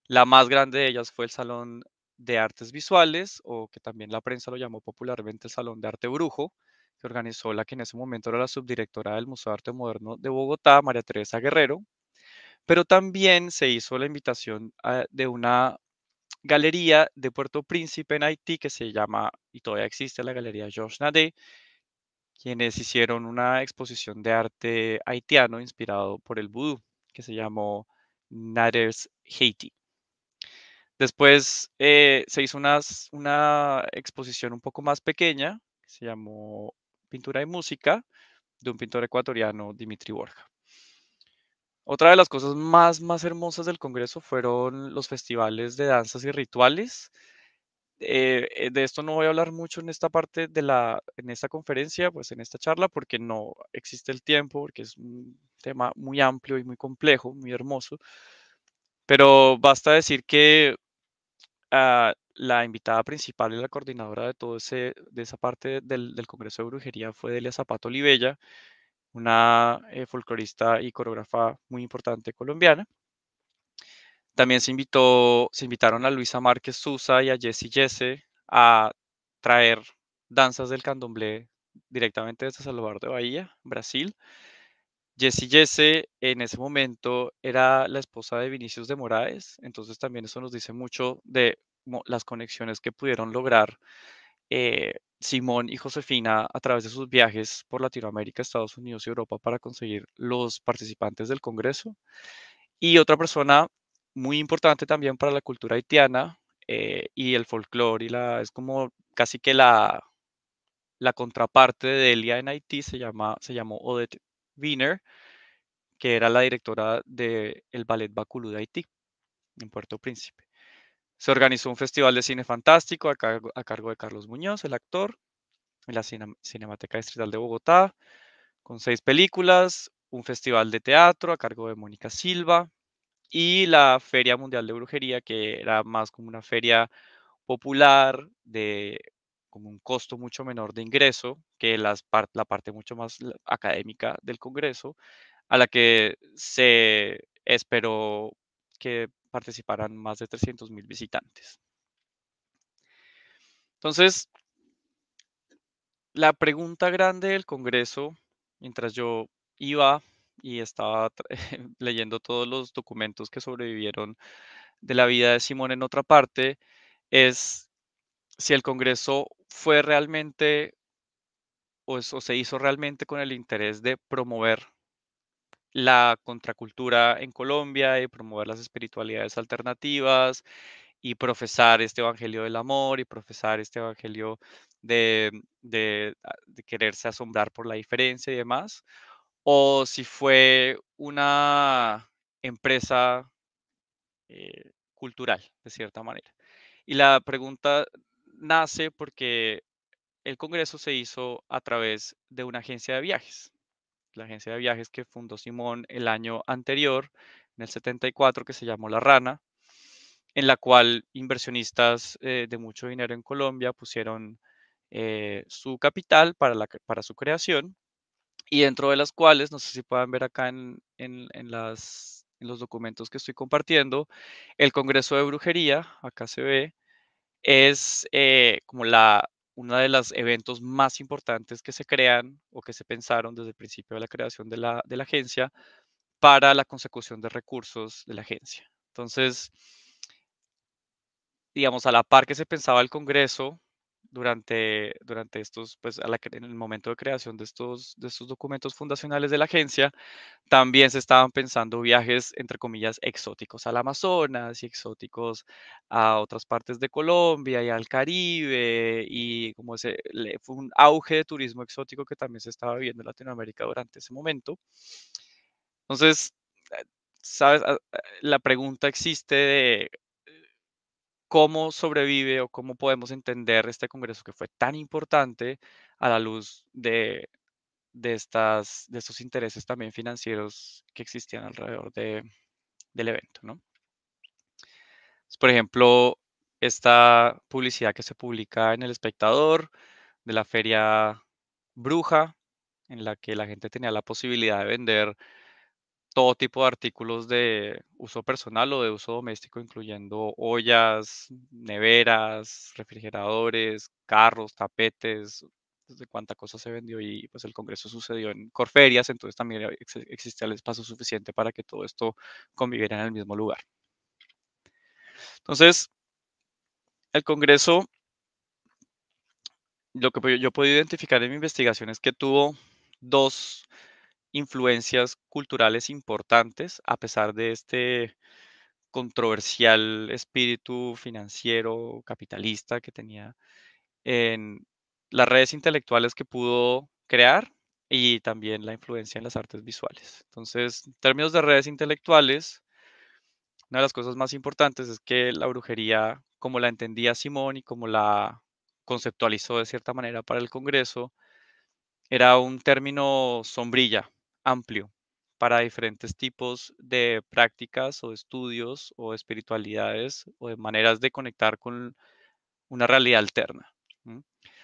La más grande de ellas fue el Salón de Artes Visuales, o que también la prensa lo llamó popularmente el Salón de Arte Brujo, que organizó la que en ese momento era la subdirectora del Museo de Arte Moderno de Bogotá, María Teresa Guerrero. Pero también se hizo la invitación eh, de una galería de Puerto Príncipe en Haití que se llama, y todavía existe, la Galería Georges Nadé, quienes hicieron una exposición de arte haitiano inspirado por el vudú, que se llamó Natters Haiti. Después eh, se hizo una exposición un poco más pequeña, que se llamó Pintura y Música, de un pintor ecuatoriano, Dimitri Borja. Otra de las cosas más, más hermosas del Congreso fueron los festivales de danzas y rituales, eh, eh, de esto no voy a hablar mucho en esta parte de la, en esta conferencia, pues en esta charla, porque no existe el tiempo, porque es un tema muy amplio y muy complejo, muy hermoso. Pero basta decir que ah, la invitada principal y la coordinadora de todo ese, de esa parte del, Congreso de Brujería fue Delia Zapato Olivella, una eh, folclorista y coreógrafa muy importante colombiana. También se invitó, se invitaron a Luisa Márquez Sousa y a Jesse Jesse a traer danzas del candomblé directamente desde Salvador de Bahía, Brasil. Jesse Jesse en ese momento era la esposa de Vinicius de Moraes, entonces también eso nos dice mucho de las conexiones que pudieron lograr eh, Simón y Josefina a través de sus viajes por Latinoamérica, Estados Unidos y Europa para conseguir los participantes del Congreso. Y otra persona muy importante también para la cultura haitiana eh, y el folclore, y la, es como casi que la, la contraparte de Delia en Haití, se, llama, se llamó Odette Wiener, que era la directora del el Ballet Baculú de Haití, en Puerto Príncipe. Se organizó un festival de cine fantástico a cargo, de Carlos Muñoz, el actor, en la Cinemateca Distrital de Bogotá, con seis películas, un festival de teatro a cargo de Mónica Silva, y la Feria Mundial de Brujería, que era más como una feria popular de como un costo mucho menor de ingreso que la parte mucho más académica del Congreso, a la que se esperó que participaran más de 300.000 mil visitantes. Entonces, la pregunta grande del Congreso, mientras yo iba y estaba leyendo todos los documentos que sobrevivieron de la vida de Simón en otra parte, es si el Congreso fue realmente o, se hizo realmente con el interés de promover la contracultura en Colombia y promover las espiritualidades alternativas y profesar este evangelio del amor y profesar este evangelio de, quererse asombrar por la diferencia y demás, o si fue una empresa eh, cultural, de cierta manera. Y la pregunta nace porque el Congreso se hizo a través de una agencia de viajes, la agencia de viajes que fundó Simón el año anterior, en el 74, que se llamó La Rana, en la cual inversionistas eh, de mucho dinero en Colombia pusieron eh, su capital para, para su creación y dentro de las cuales, no sé si puedan ver acá en, en, los documentos que estoy compartiendo, el Congreso de Brujería, acá se ve, es eh, como la, uno de los eventos más importantes que se crean o que se pensaron desde el principio de la creación de la, de la agencia para la consecución de recursos de la agencia. Entonces, digamos, a la par que se pensaba el Congreso, durante, durante estos, pues a en el momento de creación de estos, de estos documentos fundacionales de la agencia, también se estaban pensando viajes, entre comillas, exóticos al Amazonas y exóticos a otras partes de Colombia y al Caribe, y como ese, fue un auge de turismo exótico que también se estaba viviendo en Latinoamérica durante ese momento. Entonces, eh, sabes, ah, eh, la pregunta existe de cómo sobrevive o cómo podemos entender este Congreso que fue tan importante a la luz de, estos intereses también financieros que existían alrededor del evento. ¿no? Pues, por ejemplo, esta publicidad que se publica en El Espectador de la feria Bruja, en la que la gente tenía la posibilidad de vender todo tipo de artículos de uso personal o de uso doméstico, incluyendo ollas, neveras, refrigeradores, carros, tapetes, de cuánta cosa se vendió y pues el Congreso sucedió en Corferias, entonces también existía el espacio suficiente para que todo esto conviviera en el mismo lugar. Entonces, el Congreso, lo que yo puedo identificar en mi investigación es que tuvo dos influencias culturales importantes, a pesar de este controversial espíritu financiero capitalista que tenía en las redes intelectuales que pudo crear y también la influencia en las artes visuales. Entonces, en términos de redes intelectuales, una de las cosas más importantes es que la brujería, como la entendía Simón y como la conceptualizó de cierta manera para el Congreso, era un término sombrilla, amplio para diferentes tipos de prácticas o estudios o espiritualidades o de maneras de conectar con una realidad alterna.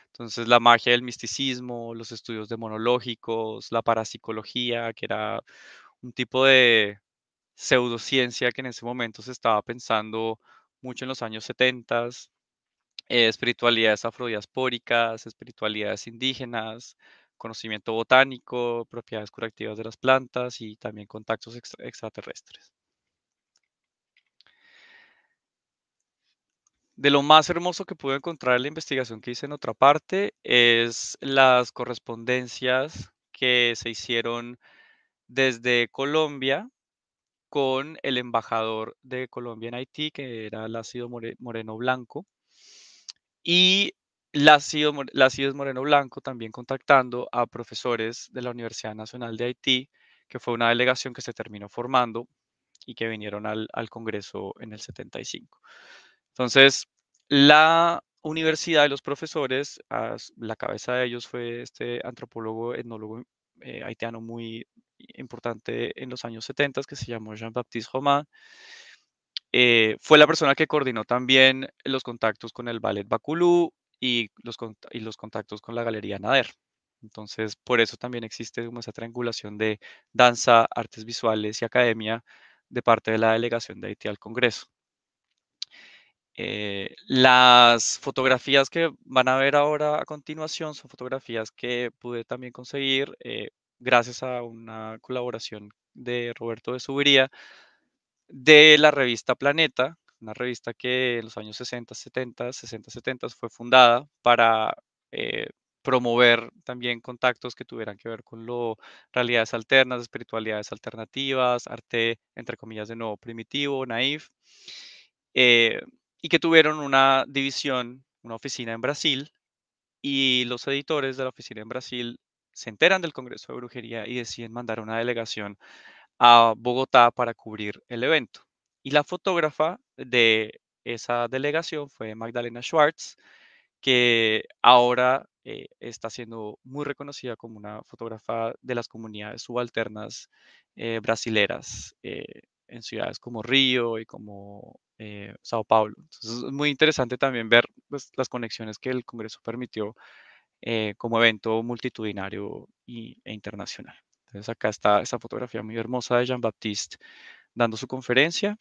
Entonces la magia del misticismo, los estudios demonológicos, la parapsicología, que era un tipo de pseudociencia que en ese momento se estaba pensando mucho en los años 70, eh, espiritualidades afrodiaspóricas, espiritualidades indígenas, conocimiento botánico, propiedades curativas de las plantas y también contactos extraterrestres. de lo más hermoso que pude encontrar en la investigación que hice en otra parte es las correspondencias que se hicieron desde Colombia con el embajador de Colombia en Haití, que era el ácido Moreno Blanco, y la es Moreno Blanco también contactando a profesores de la Universidad Nacional de Haití, que fue una delegación que se terminó formando y que vinieron al, al Congreso en el 75. Entonces, la universidad y los profesores, a la cabeza de ellos fue este antropólogo, etnólogo eh, haitiano muy importante en los años 70 que se llamó Jean-Baptiste Romain. Eh, fue la persona que coordinó también los contactos con el ballet Baculú, y los, y los contactos con la Galería Nader. Entonces, por eso también existe como esa triangulación de danza, artes visuales y academia de parte de la delegación de Haití al Congreso. Eh, las fotografías que van a ver ahora a continuación son fotografías que pude también conseguir eh, gracias a una colaboración de Roberto de Subiría de la revista Planeta, una revista que en los años 60, 70, 60, 70 fue fundada para eh, promover también contactos que tuvieran que ver con lo, realidades alternas, espiritualidades alternativas, arte, entre comillas, de nuevo primitivo, naif, eh, y que tuvieron una división, una oficina en Brasil, y los editores de la oficina en Brasil se enteran del Congreso de Brujería y deciden mandar una delegación a Bogotá para cubrir el evento. Y la fotógrafa de esa delegación fue Magdalena Schwartz, que ahora eh, está siendo muy reconocida como una fotógrafa de las comunidades subalternas eh, brasileras eh, en ciudades como Río y como Sao Paulo. Entonces es muy interesante también ver pues, las conexiones que el Congreso permitió como evento multitudinario y, e internacional. Entonces acá está esa fotografía muy hermosa de Jean-Baptiste dando su conferencia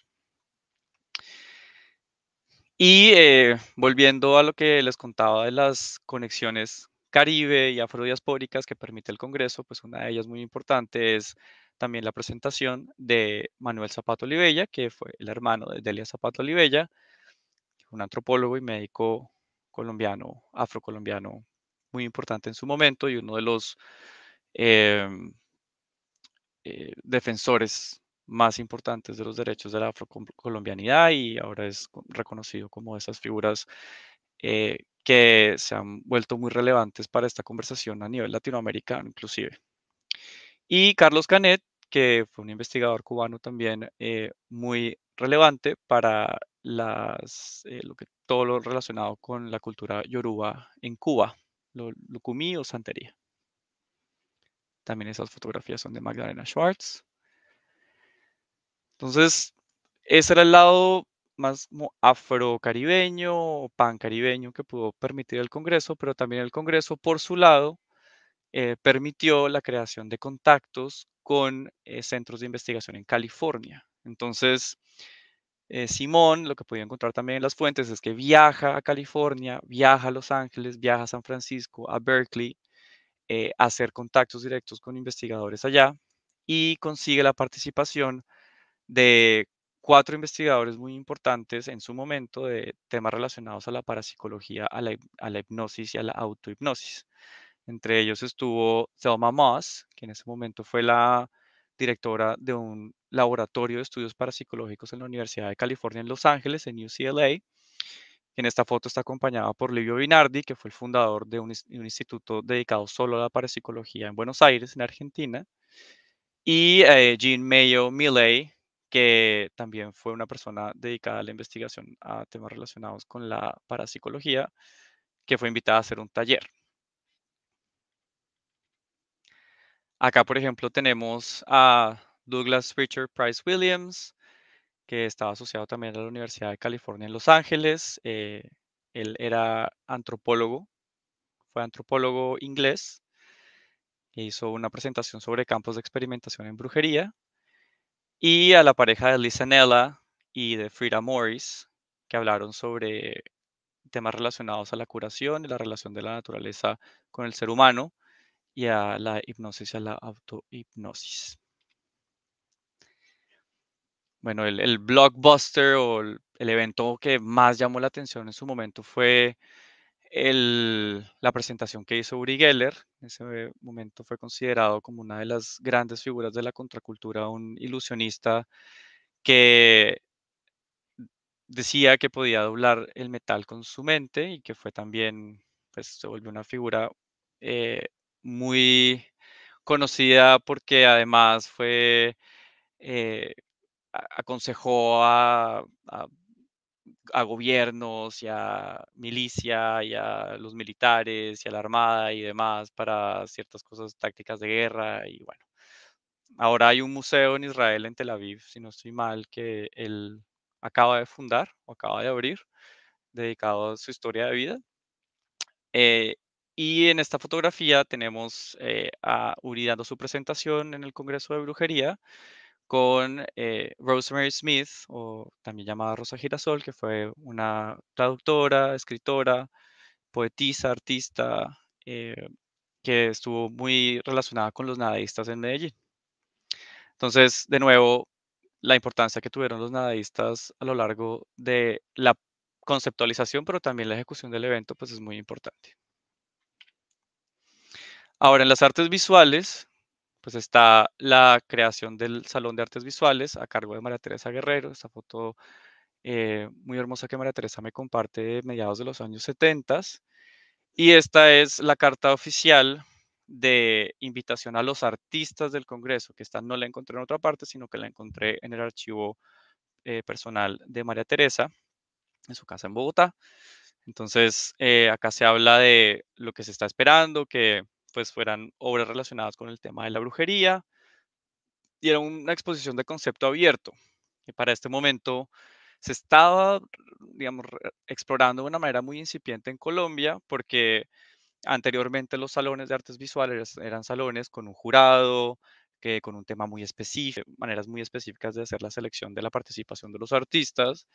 y eh, volviendo a lo que les contaba de las conexiones caribe y afrodiaspóricas que permite el Congreso, pues una de ellas muy importante es también la presentación de Manuel Zapato Olivella, que fue el hermano de Delia Zapato Olivella, un antropólogo y médico colombiano, afrocolombiano, muy importante en su momento y uno de los em, eh, defensores más importantes de los derechos de la afrocolombianidad y ahora es reconocido como esas figuras eh, que se han vuelto muy relevantes para esta conversación a nivel latinoamericano inclusive. Y Carlos Canet, que fue un investigador cubano también eh, muy relevante para las, eh, lo que, todo lo relacionado con la cultura yoruba en Cuba, lo, lucumí o santería. También esas fotografías son de Magdalena Schwartz. Entonces, ese era el lado más afrocaribeño o pancaribeño que pudo permitir el Congreso, pero también el Congreso, por su lado, eh, permitió la creación de contactos con eh, centros de investigación en California. Entonces, eh, Simón, lo que podía encontrar también en las fuentes es que viaja a California, viaja a Los Ángeles, viaja a San Francisco, a Berkeley, a hacer contactos directos con investigadores allá y consigue la participación de cuatro investigadores muy importantes en su momento de temas relacionados a la parapsicología, a la, hipnosis y a la autohipnosis. Entre ellos estuvo Thelma Moss, que en ese momento fue la directora de un laboratorio de estudios parapsicológicos en la Universidad de California en Los Ángeles, en UCLA. En esta foto está acompañada por Livio Binardi, que fue el fundador de un, instituto dedicado solo a la parapsicología en Buenos Aires, en Argentina. Y eh, Jean Mayo Milley, que también fue una persona dedicada a la investigación a temas relacionados con la parapsicología, que fue invitada a hacer un taller. Acá, por ejemplo, tenemos a Douglas Richard Price Williams, que estaba asociado también a la Universidad de California en Los Ángeles. Eh, él era antropólogo, fue antropólogo inglés, hizo una presentación sobre campos de experimentación en brujería y a la pareja de Lisa Nella y de Frida Morris, que hablaron sobre temas relacionados a la curación y la relación de la naturaleza con el ser humano y a la hipnosis y a la autohipnosis. Bueno, el, blockbuster o el, evento que más llamó la atención en su momento fue el, la presentación que hizo Uri Geller, en ese momento fue considerado como una de las grandes figuras de la contracultura, un ilusionista que decía que podía doblar el metal con su mente y que fue también, pues se volvió una figura eh, muy conocida porque además fue, eh, aconsejó a a gobiernos y a milicia y a los militares y a la armada y demás para ciertas cosas tácticas de guerra y bueno. Ahora hay un museo en Israel, en Tel Aviv, si no estoy mal, que él acaba de fundar o acaba de abrir, dedicado a su historia de vida. Eh, y en esta fotografía tenemos eh, a Uri dando su presentación en el Congreso de Brujería con eh, Rosemary Smith, o también llamada Rosa Girasol, que fue una traductora, escritora, poetisa, artista, eh, que estuvo muy relacionada con los nadaístas en Medellín. Entonces, de nuevo, la importancia que tuvieron los nadaístas a lo largo de la conceptualización, pero también la ejecución del evento, pues es muy importante. Ahora, en las artes visuales, pues está la creación del Salón de Artes Visuales a cargo de María Teresa Guerrero, esta foto eh, muy hermosa que María Teresa me comparte de mediados de los años 70. Y esta es la carta oficial de invitación a los artistas del Congreso, que esta no la encontré en otra parte, sino que la encontré en el archivo eh, personal de María Teresa, en su casa en Bogotá. Entonces, eh, acá se habla de lo que se está esperando, que pues fueran obras relacionadas con el tema de la brujería y era una exposición de concepto abierto. Y para este momento se estaba, digamos, explorando de una manera muy incipiente en Colombia porque anteriormente los salones de artes visuales eran salones con un jurado, que con un tema muy específico, maneras muy específicas de hacer la selección de la participación de los artistas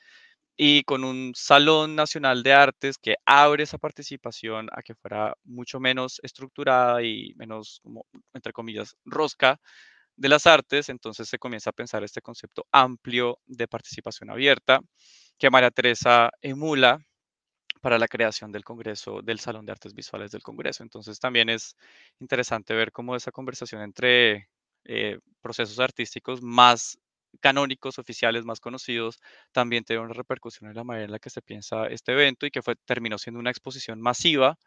y con un Salón Nacional de Artes que abre esa participación a que fuera mucho menos estructurada y menos, como, entre comillas, rosca de las artes, entonces se comienza a pensar este concepto amplio de participación abierta que María Teresa emula para la creación del Congreso, del Salón de Artes Visuales del Congreso. Entonces también es interesante ver cómo esa conversación entre eh, procesos artísticos más canónicos oficiales más conocidos, también tuvieron una repercusión en la manera en la que se piensa este evento y que fue, terminó siendo una exposición masiva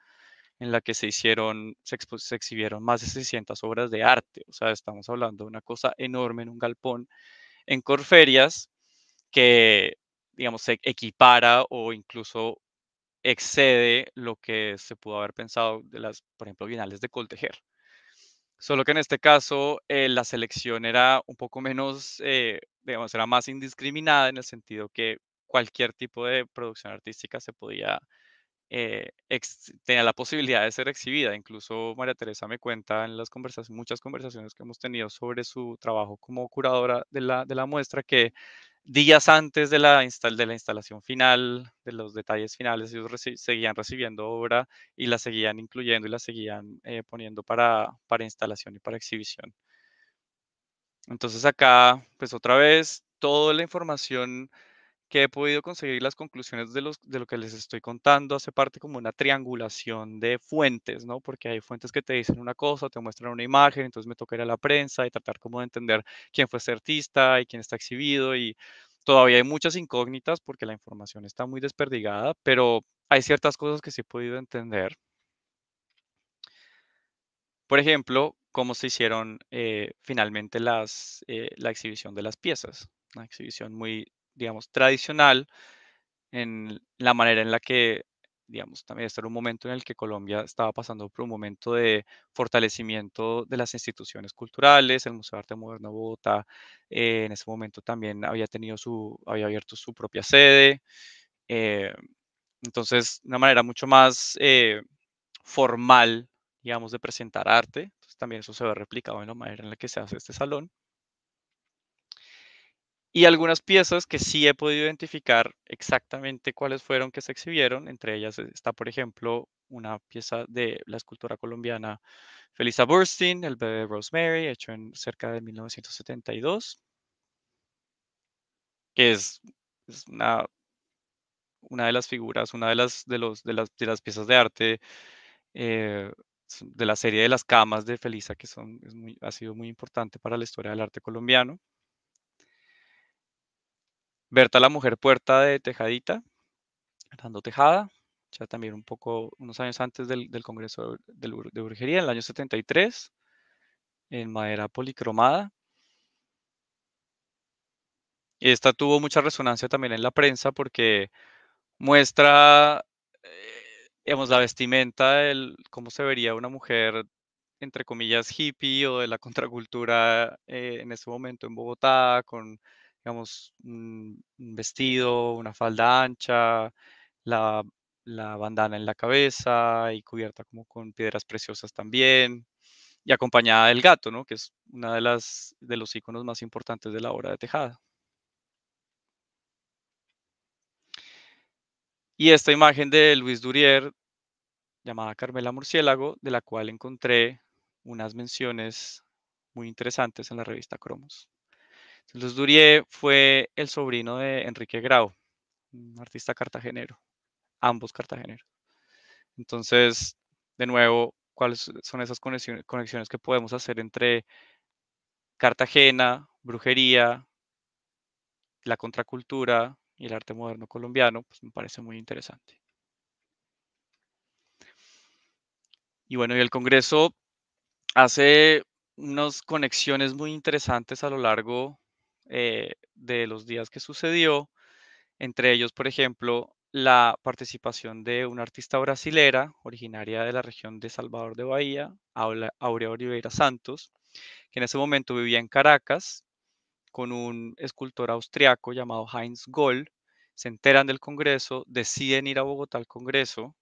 en la que se hicieron, se, se, exhibieron más de 600 obras de arte. O sea, estamos hablando de una cosa enorme en un galpón en Corferias que, digamos, se equipara o incluso excede lo que se pudo haber pensado de las, por ejemplo, bienales de Coltejer. Solo que en este caso eh, la selección era un poco menos, eh, digamos, era más indiscriminada en el sentido que cualquier tipo de producción artística se podía, eh, tenía la posibilidad de ser exhibida. Incluso María Teresa me cuenta en las conversaciones, muchas conversaciones que hemos tenido sobre su trabajo como curadora de la muestra que días antes de la, de la instalación final, de los detalles finales, ellos seguían recibiendo obra y la seguían incluyendo y la seguían eh, poniendo para, para instalación y para exhibición. Entonces acá, pues otra vez, toda la información que he podido conseguir las conclusiones de, los, de lo que les estoy contando hace parte como una triangulación de fuentes, ¿no? Porque hay fuentes que te dicen una cosa, te muestran una imagen, entonces me toca ir a la prensa y tratar como de entender quién fue ese artista y quién está exhibido y todavía hay muchas incógnitas porque la información está muy desperdigada, pero hay ciertas cosas que sí he podido entender. Por ejemplo, cómo se hicieron eh, finalmente las, eh, la exhibición de las piezas, una exhibición muy digamos, tradicional en la manera en la que, digamos, también este era un momento en el que Colombia estaba pasando por un momento de fortalecimiento de las instituciones culturales, el Museo de Arte Moderno Bogotá eh, en ese momento también había tenido su, había abierto su propia sede, eh, entonces, una manera mucho más eh, formal, digamos, de presentar arte, entonces también eso se ve replicado en la manera en la que se hace este salón y algunas piezas que sí he podido identificar exactamente cuáles fueron que se exhibieron. Entre ellas eh, está, por ejemplo, una pieza de la escultura colombiana Felisa Burstyn El bebé Rosemary, hecho en cerca de 1972, que es, una, una, de las figuras, una de las, de las, las piezas de arte eh, de la serie de las camas de Felisa, que son, ha sido muy importante para la historia del arte colombiano. Berta la mujer puerta de Tejadita, dando Tejada, ya también un poco, unos años antes del, Congreso de, de, Brujería, en el año 73, en madera policromada. Esta tuvo mucha resonancia también en la prensa porque muestra, eh, digamos, la vestimenta, de cómo se vería una mujer, entre comillas, hippie o de la contracultura eh, en ese momento en Bogotá, con digamos, un vestido, una falda ancha, la, bandana en la cabeza y cubierta como con piedras preciosas también, y acompañada del gato, ¿no? que es una de las de los iconos más importantes de la obra de Tejada. Y esta imagen de Luis Durier, llamada Carmela Murciélago, de la cual encontré unas menciones muy interesantes en la revista Cromos. Luz Durie fue el sobrino de Enrique Grau, un artista cartagenero, ambos cartageneros. Entonces, de nuevo, ¿cuáles son esas conexiones, que podemos hacer entre Cartagena, brujería, la contracultura y el arte moderno colombiano? Pues me parece muy interesante. Y bueno, y el Congreso hace unas conexiones muy interesantes a lo largo eh, de los días que sucedió, entre ellos, por ejemplo, la participación de una artista brasilera originaria de la región de Salvador de Bahía, Aurea Oliveira Santos, que en ese momento vivía en Caracas con un escultor austriaco llamado Heinz Goll. Se enteran del Congreso, deciden ir a Bogotá al Congreso,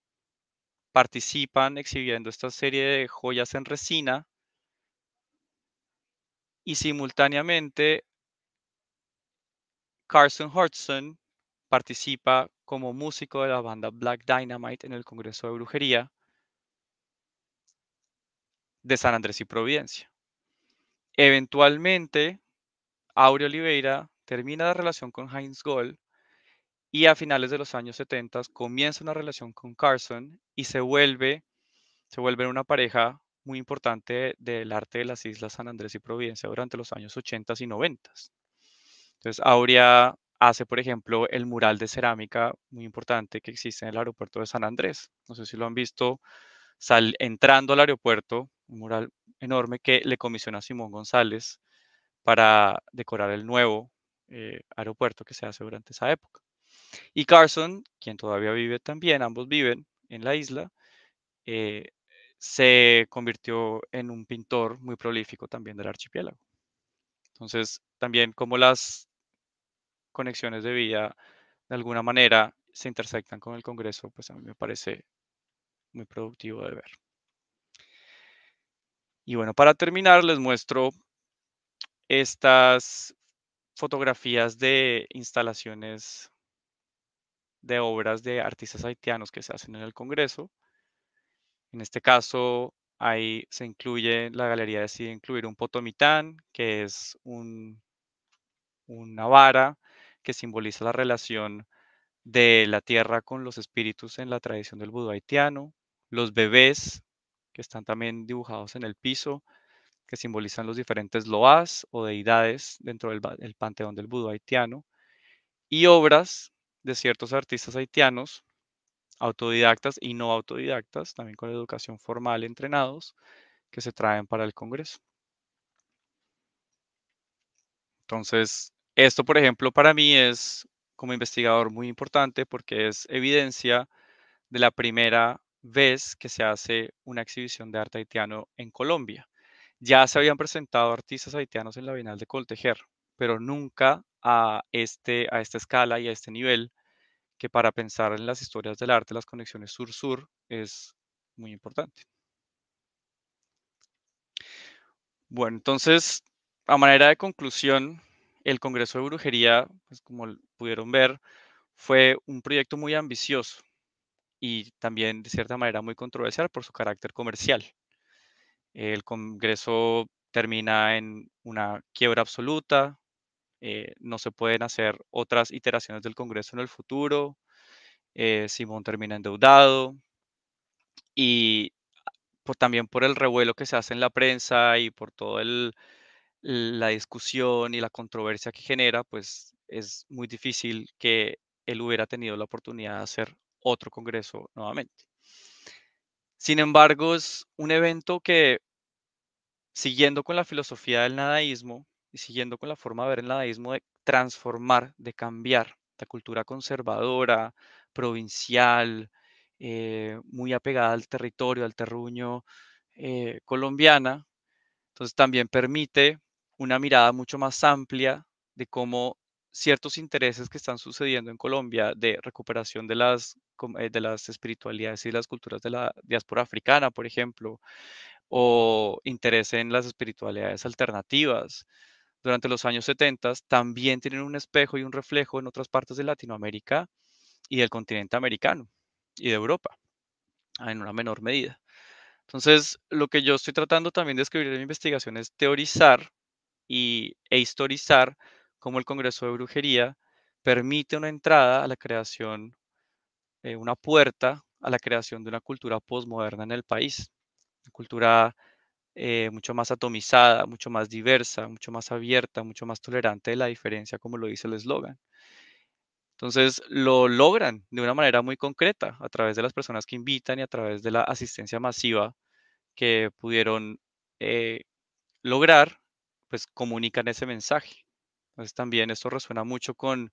participan exhibiendo esta serie de joyas en resina y simultáneamente Carson Hodgson participa como músico de la banda Black Dynamite en el Congreso de Brujería de San Andrés y Providencia. Eventualmente, Aure Oliveira termina la relación con Heinz Gold y a finales de los años 70 comienza una relación con Carson y se vuelve se vuelve una pareja muy importante del arte de las islas San Andrés y Providencia durante los años 80 y 90. Entonces, Aurea hace, por ejemplo, el mural de cerámica muy importante que existe en el aeropuerto de San Andrés. No sé si lo han visto, sal, entrando al aeropuerto, un mural enorme que le comisiona Simón González para decorar el nuevo eh, aeropuerto que se hace durante esa época. Y Carson, quien todavía vive también, ambos viven en la isla, eh, se convirtió en un pintor muy prolífico también del archipiélago. Entonces, también como las conexiones de vida de alguna manera se intersectan con el Congreso, pues a mí me parece muy productivo de ver. Y bueno, para terminar les muestro estas fotografías de instalaciones de obras de artistas haitianos que se hacen en el Congreso. En este caso, Ahí se incluye, la galería decide incluir un potomitán, que es un, una vara que simboliza la relación de la tierra con los espíritus en la tradición del vudú haitiano, los bebés, que están también dibujados en el piso, que simbolizan los diferentes loas o deidades dentro del panteón del vudú haitiano, y obras de ciertos artistas haitianos autodidactas y no autodidactas, también con educación formal entrenados, que se traen para el Congreso. Entonces, esto, por ejemplo, para mí es como investigador muy importante porque es evidencia de la primera vez que se hace una exhibición de arte haitiano en Colombia. Ya se habían presentado artistas haitianos en la Bienal de Coltejer, pero nunca a, este, a esta escala y a este nivel que para pensar en las historias del arte, las conexiones sur-sur es muy importante. Bueno, entonces, a manera de conclusión, el Congreso de Brujería, pues, como pudieron ver, fue un proyecto muy ambicioso y también de cierta manera muy controversial por su carácter comercial. El Congreso termina en una quiebra absoluta, eh, no se pueden hacer otras iteraciones del Congreso en el futuro, eh, Simón termina endeudado y por, también por el revuelo que se hace en la prensa y por toda la discusión y la controversia que genera, pues es muy difícil que él hubiera tenido la oportunidad de hacer otro Congreso nuevamente. Sin embargo, es un evento que, siguiendo con la filosofía del nadaísmo, siguiendo con la forma de ver el nadaísmo de transformar, de cambiar la cultura conservadora, provincial, eh, muy apegada al territorio, al terruño eh, colombiana. Entonces también permite una mirada mucho más amplia de cómo ciertos intereses que están sucediendo en Colombia de recuperación de las, eh, de las espiritualidades y las culturas de la diáspora africana, por ejemplo, o interés en las espiritualidades alternativas, durante los años 70 también tienen un espejo y un reflejo en otras partes de Latinoamérica y del continente americano y de Europa, en una menor medida. Entonces, lo que yo estoy tratando también de escribir en mi investigación es teorizar y, e historizar cómo el Congreso de Brujería permite una entrada a la creación, eh, una puerta a la creación de una cultura posmoderna en el país, una cultura eh, mucho más atomizada, mucho más diversa, mucho más abierta, mucho más tolerante de la diferencia, como lo dice el eslogan. Entonces, lo logran de una manera muy concreta a través de las personas que invitan y a través de la asistencia masiva que pudieron eh, lograr, pues comunican ese mensaje. Entonces, también esto resuena mucho con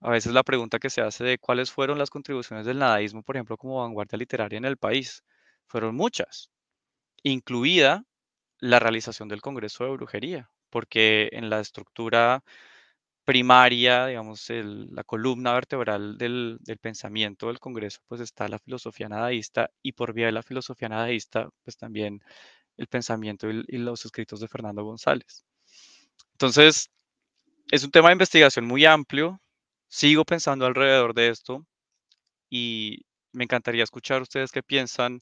a veces la pregunta que se hace de cuáles fueron las contribuciones del nadaísmo, por ejemplo, como vanguardia literaria en el país. Fueron muchas, incluida la realización del Congreso de Brujería, porque en la estructura primaria, digamos, la columna vertebral del, pensamiento del Congreso, pues está la filosofía nadaísta y por vía de la filosofía nadaísta, pues también el pensamiento y, y los escritos de Fernando González. Entonces, es un tema de investigación muy amplio, sigo pensando alrededor de esto y me encantaría escuchar ustedes qué piensan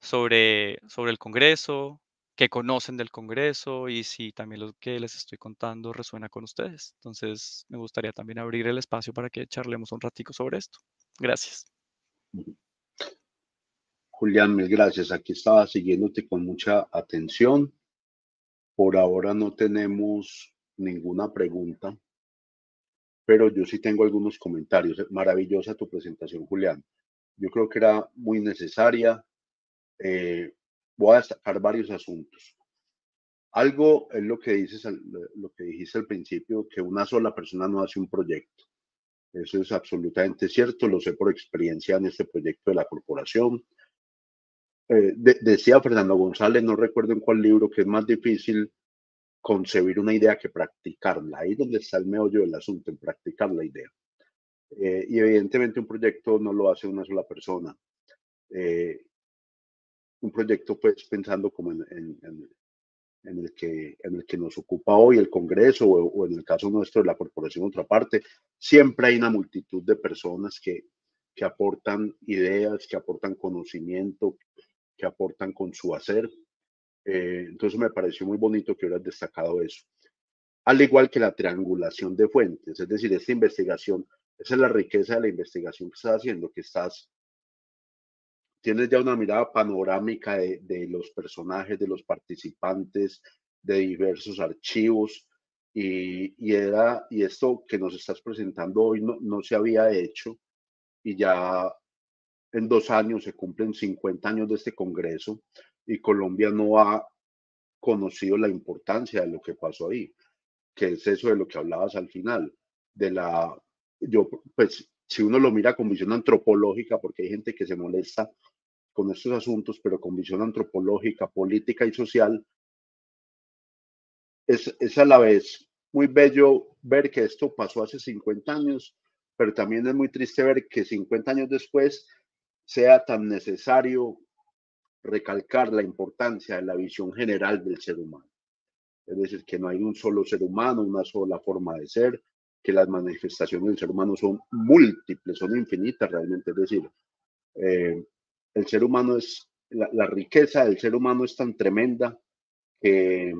sobre, sobre el Congreso, que conocen del Congreso y si también lo que les estoy contando resuena con ustedes. Entonces, me gustaría también abrir el espacio para que charlemos un ratico sobre esto. Gracias. Julián, mil gracias. Aquí estaba siguiéndote con mucha atención. Por ahora no tenemos ninguna pregunta, pero yo sí tengo algunos comentarios. Maravillosa tu presentación, Julián. Yo creo que era muy necesaria eh, voy a destacar varios asuntos. Algo es lo que, dices, lo que dijiste al principio, que una sola persona no hace un proyecto. Eso es absolutamente cierto, lo sé por experiencia en este proyecto de la corporación. Eh, decía Fernando González, no recuerdo en cuál libro, que es más difícil concebir una idea que practicarla. Ahí es donde está el meollo del asunto, en practicar la idea. Eh, y evidentemente un proyecto no lo hace una sola persona un proyecto pues pensando como en, el, que, en el que nos ocupa hoy el Congreso o, en el caso nuestro de la corporación otra parte, siempre hay una multitud de personas que, que aportan ideas, que aportan conocimiento, que aportan con su hacer. Eh, entonces me pareció muy bonito que hubieras destacado eso. Al igual que la triangulación de fuentes, es decir, esta investigación, esa es la riqueza de la investigación que estás haciendo, que estás tienes ya una mirada panorámica de, los personajes, de los participantes, de diversos archivos. Y, era, y esto que nos estás presentando hoy no, no se había hecho y ya en dos años se cumplen 50 años de este Congreso y Colombia no ha conocido la importancia de lo que pasó ahí, que es eso de lo que hablabas al final, de la, yo, pues si uno lo mira con visión antropológica, porque hay gente que se molesta con estos asuntos, pero con visión antropológica, política y social, es, a la vez muy bello ver que esto pasó hace 50 años, pero también es muy triste ver que 50 años después sea tan necesario recalcar la importancia de la visión general del ser humano. Es decir, que no hay un solo ser humano, una sola forma de ser, que las manifestaciones del ser humano son múltiples, son infinitas realmente. Es decir, eh, el ser humano es, la, riqueza del ser humano es tan tremenda que,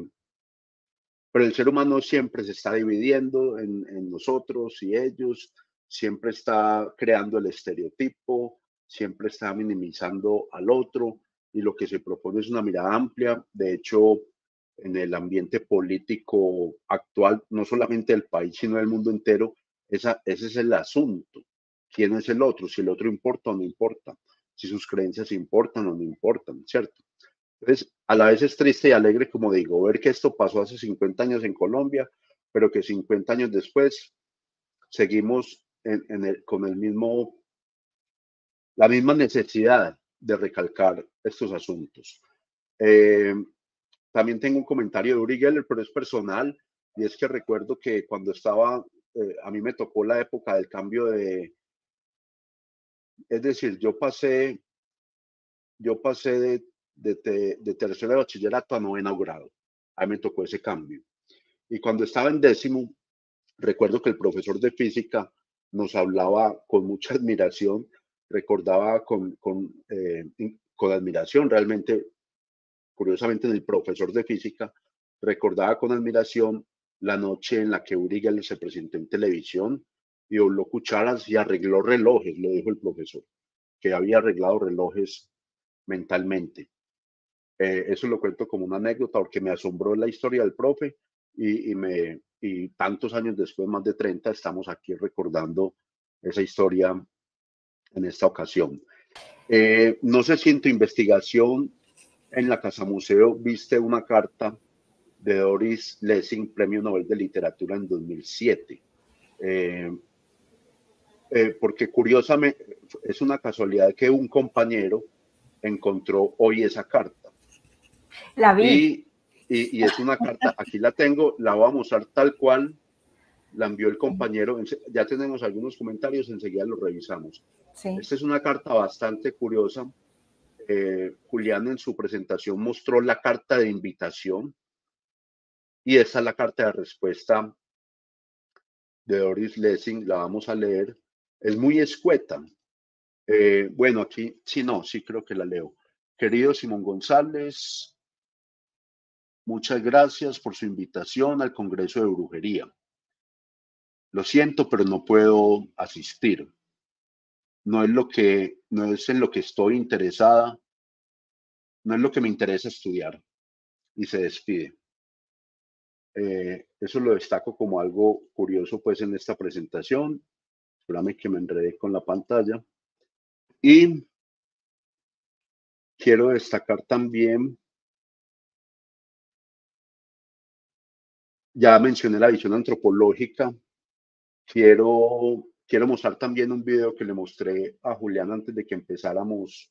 pero el ser humano siempre se está dividiendo en, nosotros y ellos, siempre está creando el estereotipo, siempre está minimizando al otro y lo que se propone es una mirada amplia. De hecho, en el ambiente político actual, no solamente del país, sino del mundo entero, ese es el asunto. ¿Quién es el otro? Si el otro importa o no importa si sus creencias importan o no importan, ¿cierto? Entonces, a la vez es triste y alegre, como digo, ver que esto pasó hace 50 años en Colombia, pero que 50 años después seguimos con el mismo, la misma necesidad de recalcar estos asuntos. Eh, también tengo un comentario de Uri Geller, pero es personal, y es que recuerdo que cuando estaba, eh, a mí me tocó la época del cambio de es decir, yo pasé, yo pasé de, de, de tercero bachillerato a noveno grado. Ahí me tocó ese cambio. Y cuando estaba en décimo, recuerdo que el profesor de física nos hablaba con mucha admiración, recordaba con, con, eh, con admiración realmente, curiosamente en el profesor de física, recordaba con admiración la noche en la que Uri se presentó en televisión y dobló cucharas y arregló relojes, lo dijo el profesor, que había arreglado relojes mentalmente. Eh, eso lo cuento como una anécdota porque me asombró la historia del profe y, y, me, tantos años después, más de 30, estamos aquí recordando esa historia en esta ocasión. Eh, no sé si en tu investigación en la Casa Museo viste una carta de Doris Lessing, Premio Nobel de Literatura en 2007. Eh, eh, porque curiosamente es una casualidad que un compañero encontró hoy esa carta. La vi. Y, es una carta, aquí la tengo, la vamos a mostrar tal cual la envió el compañero. Ya tenemos algunos comentarios, enseguida los revisamos. Esta es una carta bastante curiosa. Eh, Julián en su presentación mostró la carta de invitación y esta es la carta de respuesta de Doris Lessing. La vamos a leer es muy escueta. Eh, bueno, aquí sí, no, sí creo que la leo. Querido Simón González, muchas gracias por su invitación al Congreso de Brujería. Lo siento, pero no puedo asistir. No es lo que no es en lo que estoy interesada. No es lo que me interesa estudiar. Y se despide. Eh, eso lo destaco como algo curioso pues en esta presentación Espérame que me enredé con la pantalla. Y quiero destacar también, ya mencioné la visión antropológica, quiero, quiero mostrar también un video que le mostré a Julián antes de que empezáramos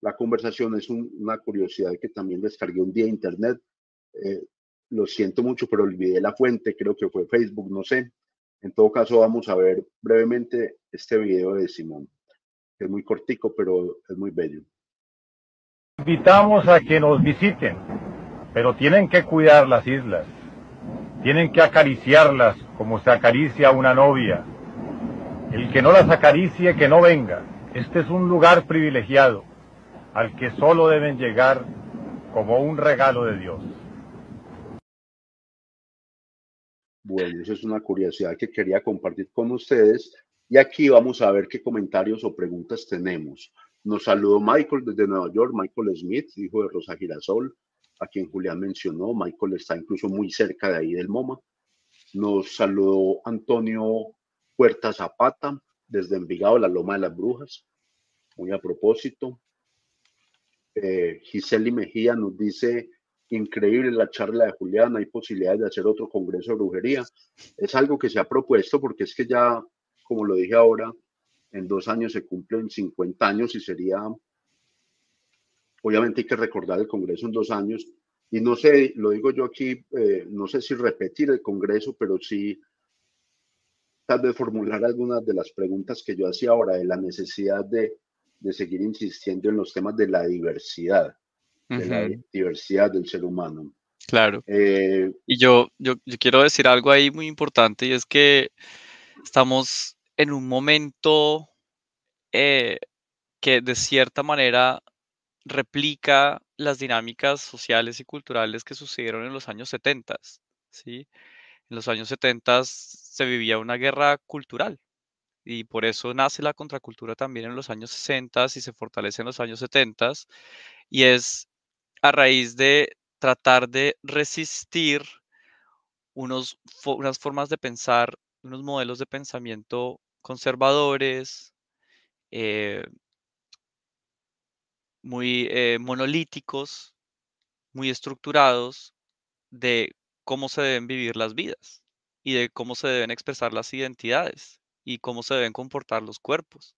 la conversación, es una curiosidad que también descargué un día de internet. Eh, lo siento mucho, pero olvidé la fuente, creo que fue Facebook, no sé. En todo caso, vamos a ver brevemente este video de Simón, es muy cortico, pero es muy bello. Invitamos a que nos visiten, pero tienen que cuidar las islas, tienen que acariciarlas como se acaricia una novia. El que no las acaricie, que no venga. Este es un lugar privilegiado al que solo deben llegar como un regalo de Dios. Bueno, eso es una curiosidad que quería compartir con ustedes. Y aquí vamos a ver qué comentarios o preguntas tenemos. Nos saludó Michael desde Nueva York, Michael Smith, hijo de Rosa Girasol, a quien Julián mencionó. Michael está incluso muy cerca de ahí del MoMA. Nos saludó Antonio Puerta Zapata desde Envigado, la Loma de las Brujas, muy a propósito. Eh, Giseli Mejía nos dice increíble la charla de Julián, hay posibilidades de hacer otro congreso de brujería. Es algo que se ha propuesto porque es que ya, como lo dije ahora, en dos años se cumplen 50 años y sería, obviamente hay que recordar el congreso en dos años. Y no sé, lo digo yo aquí, eh, no sé si repetir el congreso, pero sí tal vez formular algunas de las preguntas que yo hacía ahora de la necesidad de, de seguir insistiendo en los temas de la diversidad la diversidad del ser humano. Claro. Eh, y yo, quiero decir algo ahí muy importante y es que estamos en un momento eh, que de cierta manera replica las dinámicas sociales y culturales que sucedieron en los años 70. ¿sí? En los años 70 se vivía una guerra cultural y por eso nace la contracultura también en los años 60 y se fortalece en los años 70 y es a raíz de tratar de resistir unos, unas formas de pensar, unos modelos de pensamiento conservadores, eh, muy eh, monolíticos, muy estructurados de cómo se deben vivir las vidas y de cómo se deben expresar las identidades y cómo se deben comportar los cuerpos,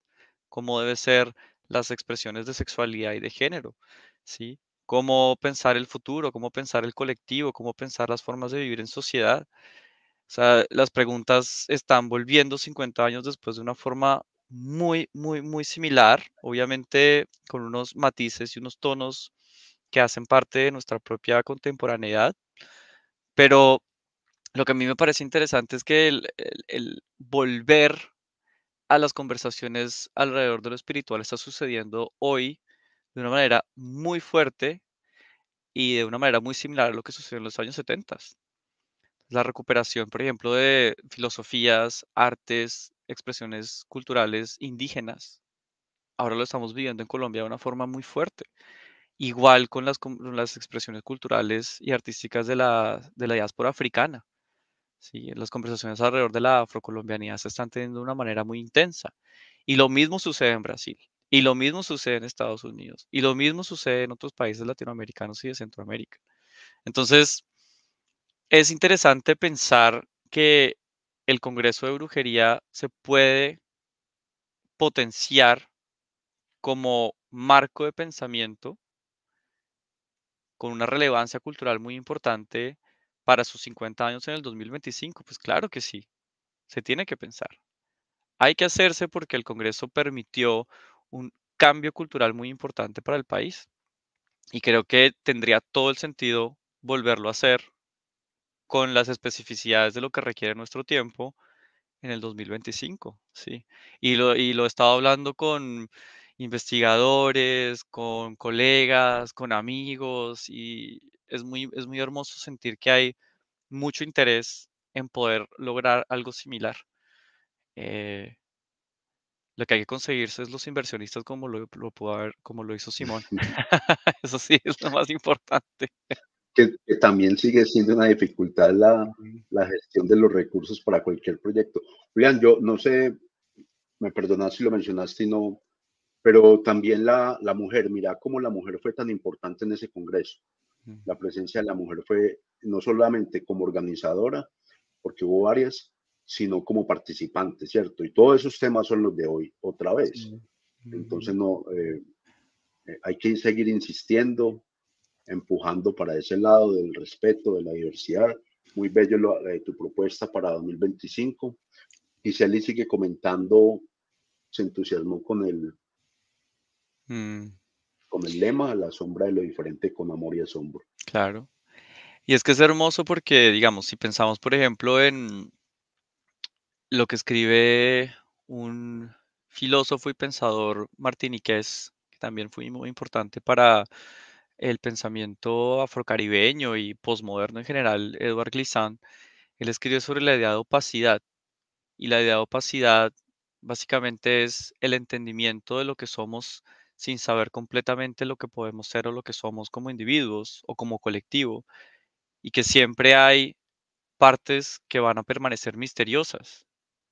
cómo deben ser las expresiones de sexualidad y de género, ¿sí? cómo pensar el futuro, cómo pensar el colectivo, cómo pensar las formas de vivir en sociedad. O sea, las preguntas están volviendo 50 años después de una forma muy, muy, muy similar, obviamente con unos matices y unos tonos que hacen parte de nuestra propia contemporaneidad, pero lo que a mí me parece interesante es que el, volver a las conversaciones alrededor de lo espiritual está sucediendo hoy de una manera muy fuerte y de una manera muy similar a lo que sucedió en los años 70. La recuperación, por ejemplo, de filosofías, artes, expresiones culturales indígenas. Ahora lo estamos viviendo en Colombia de una forma muy fuerte. Igual con las, expresiones culturales y artísticas de la, diáspora africana. Sí, las conversaciones alrededor de la afrocolombianidad se están teniendo de una manera muy intensa. Y lo mismo sucede en Brasil. Y lo mismo sucede en Estados Unidos y lo mismo sucede en otros países latinoamericanos y de Centroamérica. Entonces, es interesante pensar que el Congreso de Brujería se puede potenciar como marco de pensamiento con una relevancia cultural muy importante para sus 50 años en el 2025? Pues claro que sí, se tiene que pensar. Hay que hacerse porque el Congreso permitió un cambio cultural muy importante para el país y creo que tendría todo el sentido volverlo a hacer con las especificidades de lo que requiere nuestro tiempo en el 2025, ¿sí? Y lo, y he estado hablando con investigadores, con colegas, con amigos, y es muy, es muy hermoso sentir que hay mucho interés en poder lograr algo similar. Eh, lo que hay que conseguirse es los inversionistas como lo, pudo haber, como lo hizo Simón. Eso sí es lo más importante. Que, también sigue siendo una dificultad la, la, gestión de los recursos para cualquier proyecto. Julián, yo no sé, me perdonas si lo mencionaste y no, pero también la, la mujer, mira cómo la mujer fue tan importante en ese congreso. La presencia de la mujer fue no solamente como organizadora, porque hubo varias, sino como participante, ¿cierto? Y todos esos temas son los de hoy, otra vez. Entonces, no, eh, eh, hay que seguir insistiendo, empujando para ese lado del respeto, de la diversidad. Muy bello eh, tu propuesta para 2025. Y Celi sigue comentando, se entusiasmó con el, mm. con el lema, la sombra de lo diferente con amor y asombro. Claro. Y es que es hermoso porque, digamos, si pensamos, por ejemplo, en, lo que escribe un filósofo y pensador martiniqués, que también fue muy importante para el pensamiento afrocaribeño y posmoderno en general, Edward Glissant, él escribió sobre la idea de opacidad. Y la idea de opacidad básicamente es el entendimiento de lo que somos sin saber completamente lo que podemos ser o lo que somos como individuos o como colectivo. Y que siempre hay partes que van a permanecer misteriosas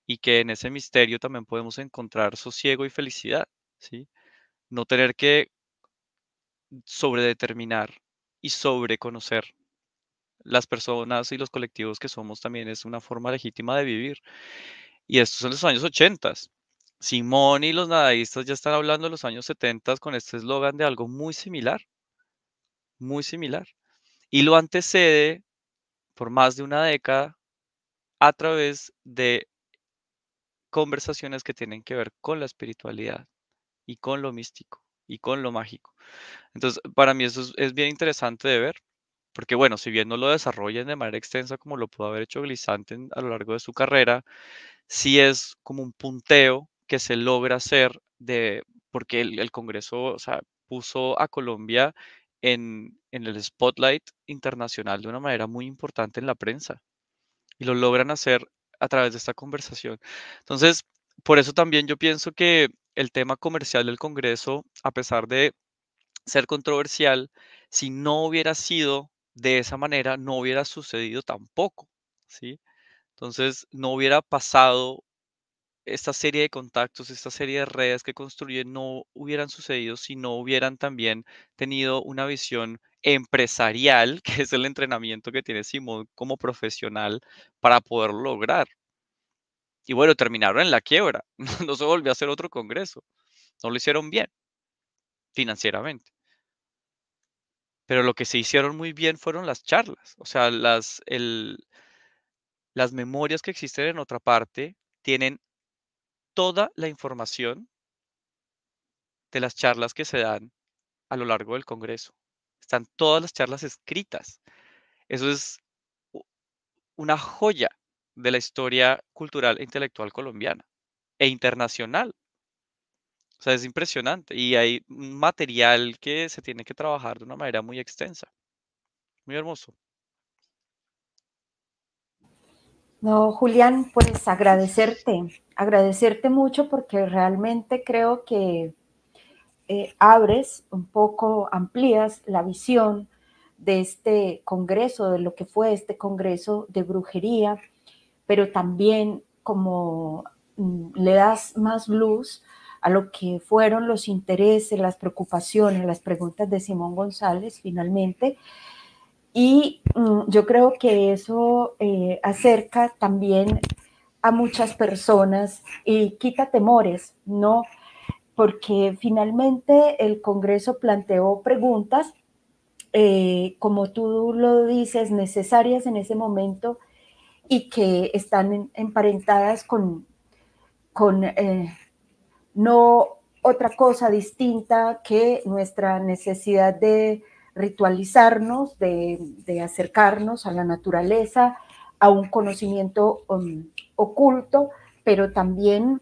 y que en ese misterio también podemos encontrar sosiego y felicidad, ¿sí? No tener que sobredeterminar y sobreconocer las personas y los colectivos que somos también es una forma legítima de vivir. Y es son los años 80. Simón y los nadaístas ya están hablando de los años 70 con este eslogan de algo muy similar, muy similar. Y lo antecede por más de una década a través de conversaciones que tienen que ver con la espiritualidad y con lo místico y con lo mágico. Entonces, para mí eso es, bien interesante de ver, porque bueno, si bien no lo desarrollan de manera extensa como lo pudo haber hecho Glissante a lo largo de su carrera, sí es como un punteo que se logra hacer de, porque el, Congreso, puso a Colombia en, el spotlight internacional de una manera muy importante en la prensa. Y lo logran hacer a través de esta conversación. Entonces, por eso también yo pienso que el tema comercial del Congreso, a pesar de ser controversial, si no hubiera sido de esa manera, no hubiera sucedido tampoco, ¿sí? Entonces, no hubiera pasado esta serie de contactos, esta serie de redes que construyen no hubieran sucedido si no hubieran también tenido una visión empresarial, que es el entrenamiento que tiene Simón como profesional para poder lograr. Y bueno, terminaron en la quiebra, no, se volvió a hacer otro congreso, no lo hicieron bien financieramente. Pero lo que se hicieron muy bien fueron las charlas, o sea, las, las memorias que existen en otra parte tienen toda la información de las charlas que se dan a lo largo del Congreso. Están todas las charlas escritas. Eso es una joya de la historia cultural e intelectual colombiana e internacional. O sea, es impresionante y hay material que se tiene que trabajar de una manera muy extensa. Muy hermoso. No, Julián, pues agradecerte, agradecerte mucho porque realmente creo que eh, abres un poco, amplías la visión de este congreso, de lo que fue este congreso de brujería, pero también como mm, le das más luz a lo que fueron los intereses, las preocupaciones, las preguntas de Simón González finalmente, y mm, yo creo que eso eh, acerca también a muchas personas y quita temores, ¿no? Porque finalmente el Congreso planteó preguntas, eh, como tú lo dices, necesarias en ese momento y que están emparentadas con, con eh, no otra cosa distinta que nuestra necesidad de ritualizarnos, de, acercarnos a la naturaleza, a un conocimiento um, oculto, pero también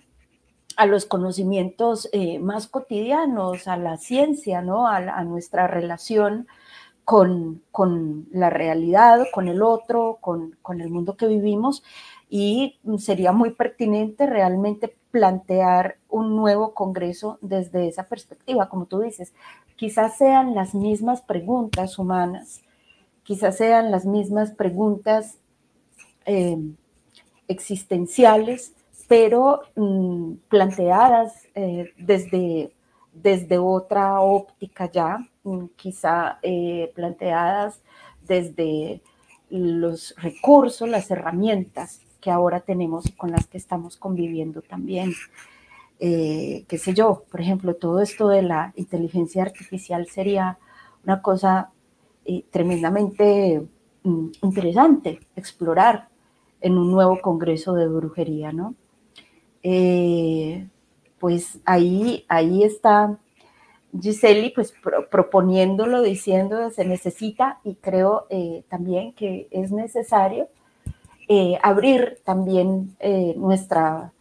a los conocimientos eh, más cotidianos, a la ciencia, ¿no? a, nuestra relación con, la realidad, con el otro, con, con el mundo que vivimos. Y sería muy pertinente realmente plantear un nuevo Congreso desde esa perspectiva, como tú dices, quizás sean las mismas preguntas humanas, quizás sean las mismas preguntas eh, existenciales, pero mm, planteadas eh, desde, otra óptica ya, quizás mm, quizá eh, planteadas desde los recursos, las herramientas que ahora tenemos con las que estamos conviviendo también. Eh, qué sé yo, por ejemplo, todo esto de la inteligencia artificial sería una cosa eh, tremendamente mm, interesante explorar en un nuevo congreso de brujería, ¿no? Eh, pues ahí, ahí está Giseli, pues proponiéndolo, diciendo se necesita y creo también que es necesario abrir también nuestra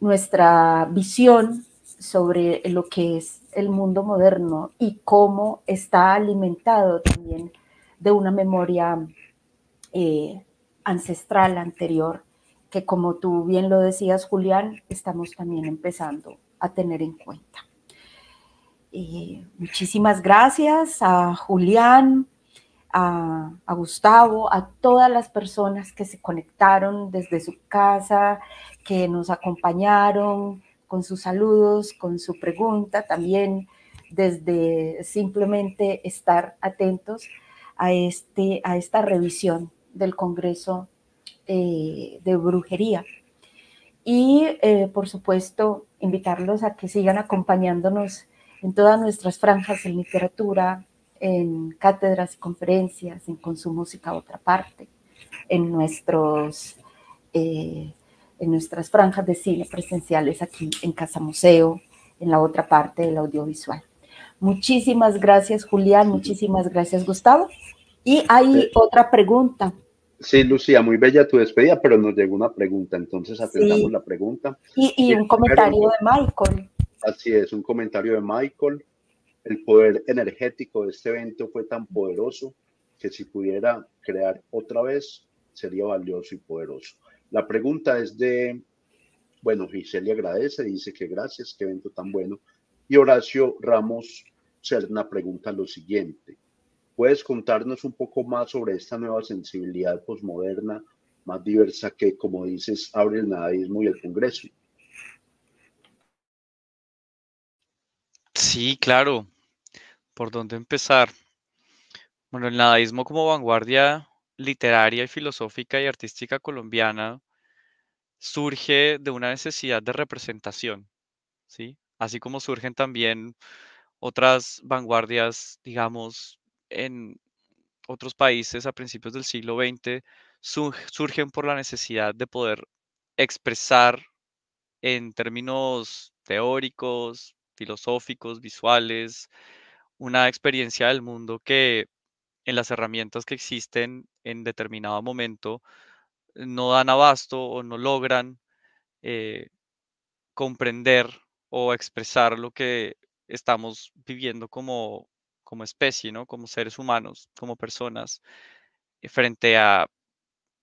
nuestra visión sobre lo que es el mundo moderno y cómo está alimentado también de una memoria eh, ancestral anterior, que como tú bien lo decías, Julián, estamos también empezando a tener en cuenta. Eh, muchísimas gracias a Julián, a, Gustavo, a todas las personas que se conectaron desde su casa, que nos acompañaron con sus saludos, con su pregunta también, desde simplemente estar atentos a, este, a esta revisión del Congreso eh, de Brujería. Y, eh, por supuesto, invitarlos a que sigan acompañándonos en todas nuestras franjas, en literatura, en cátedras y conferencias, en Con su música otra parte, en nuestros eh, en nuestras franjas de cine presenciales aquí en Casa Museo, en la otra parte del audiovisual. Muchísimas gracias, Julián. Muchísimas gracias, Gustavo. Y hay otra pregunta. Sí, Lucía, muy bella tu despedida, pero nos llegó una pregunta, entonces atendamos la pregunta. Y, un comentario de Michael. Así es, un comentario de Michael. El poder energético de este evento fue tan poderoso que si pudiera crear otra vez sería valioso y poderoso. La pregunta es de, bueno, Giselle agradece, dice que gracias, qué evento tan bueno. Y Horacio Ramos una pregunta lo siguiente. ¿Puedes contarnos un poco más sobre esta nueva sensibilidad posmoderna más diversa que, como dices, abre el nadaísmo y el Congreso? Sí, claro. ¿Por dónde empezar? Bueno, el nadaísmo como vanguardia literaria y filosófica y artística colombiana surge de una necesidad de representación, ¿sí? Así como surgen también otras vanguardias, digamos, en otros países a principios del siglo XX, surgen por la necesidad de poder expresar en términos teóricos, filosóficos, visuales, una experiencia del mundo que en las herramientas que existen en determinado momento no dan abasto o no logran eh, comprender o expresar lo que estamos viviendo como, como especie, ¿no? como seres humanos, como personas, eh, frente a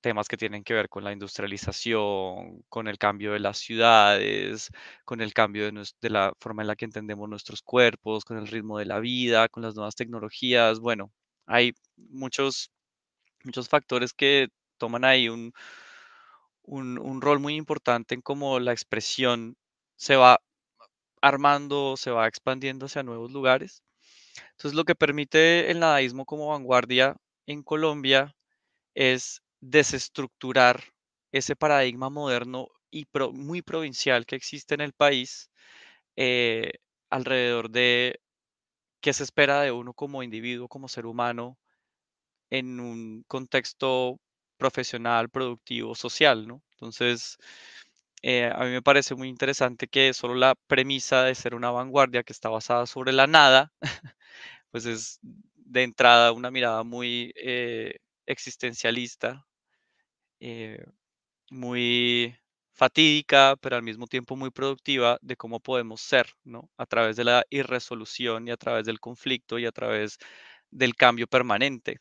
temas que tienen que ver con la industrialización, con el cambio de las ciudades, con el cambio de, de, la forma en la que entendemos nuestros cuerpos, con el ritmo de la vida, con las nuevas tecnologías. Bueno, hay muchos muchos factores que toman ahí un, un, rol muy importante en cómo la expresión se va armando, se va expandiendo hacia nuevos lugares. Entonces, lo que permite el nadaísmo como vanguardia en Colombia es desestructurar ese paradigma moderno y muy provincial que existe en el país eh, alrededor de qué se espera de uno como individuo, como ser humano, en un contexto profesional, productivo, social, ¿no? Entonces, eh, a mí me parece muy interesante que solo la premisa de ser una vanguardia que está basada sobre la nada, pues es de entrada una mirada muy eh, existencialista, eh, muy fatídica, pero al mismo tiempo muy productiva de cómo podemos ser, ¿no? A través de la irresolución y a través del conflicto y a través del cambio permanente.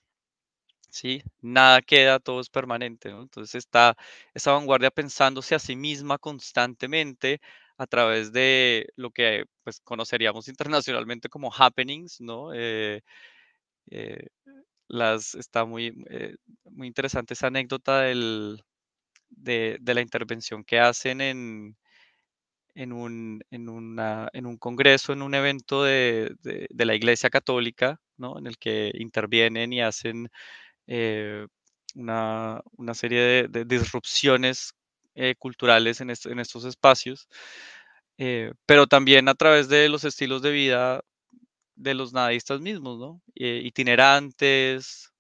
¿sí? Nada queda, todo es permanente, Entonces está esa vanguardia pensándose a sí misma constantemente a través de lo que pues, conoceríamos internacionalmente como happenings, ¿no? Eh, eh, las, está muy, eh, muy interesante esa anécdota de, la intervención que hacen en, en, un, en, un congreso, en un evento de, la Iglesia Católica, en el que intervienen y hacen eh, una, serie de, disrupciones eh, culturales en, estos espacios, eh, pero también a través de los estilos de vida de los nadistas mismos, itinerantes,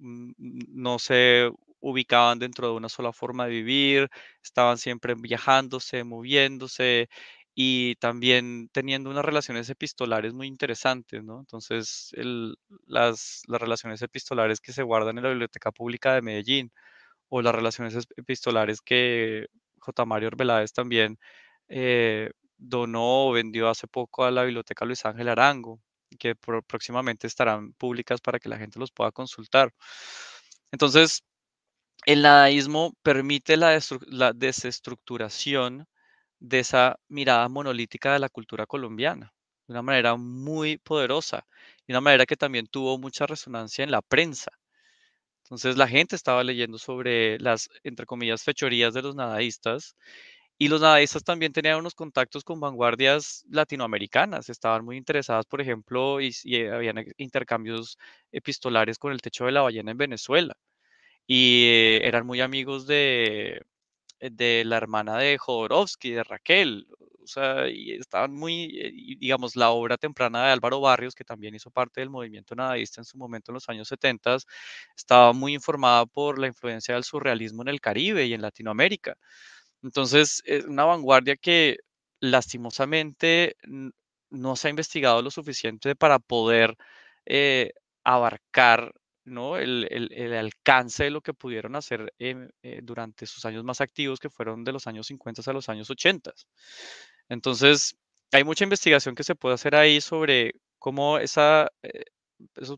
mm, no se ubicaban dentro de una sola forma de vivir, estaban siempre viajándose, moviéndose, y también teniendo unas relaciones epistolares muy interesantes, ¿no? Entonces, las, relaciones epistolares que se guardan en la Biblioteca Pública de Medellín o las relaciones epistolares que J. Mario Orbeláez también eh, donó o vendió hace poco a la Biblioteca Luis Ángel Arango, que próximamente estarán públicas para que la gente los pueda consultar. Entonces, el nadaísmo permite la desestructuración de esa mirada monolítica de la cultura colombiana, de una manera muy poderosa y una manera que también tuvo mucha resonancia en la prensa. Entonces la gente estaba leyendo sobre las, entre comillas, fechorías de los nadaístas y los nadaístas también tenían unos contactos con vanguardias latinoamericanas, estaban muy interesadas, por ejemplo, y, habían intercambios epistolares con el techo de la ballena en Venezuela y eh, eran muy amigos de, eh, de la hermana de Jodorowsky, de Raquel, o sea, y estaban muy, eh, digamos, la obra temprana de Álvaro Barrios, que también hizo parte del movimiento nadaísta en su momento en los años 70, estaba muy informada por la influencia del surrealismo en el Caribe y en Latinoamérica. Entonces, es una vanguardia que lastimosamente no se ha investigado lo suficiente para poder eh, abarcar ¿no? El, alcance de lo que pudieron hacer em, eh, durante sus años más activos, que fueron de los años 50 a los años 80. Entonces, hay mucha investigación que se puede hacer ahí sobre cómo esa, eh,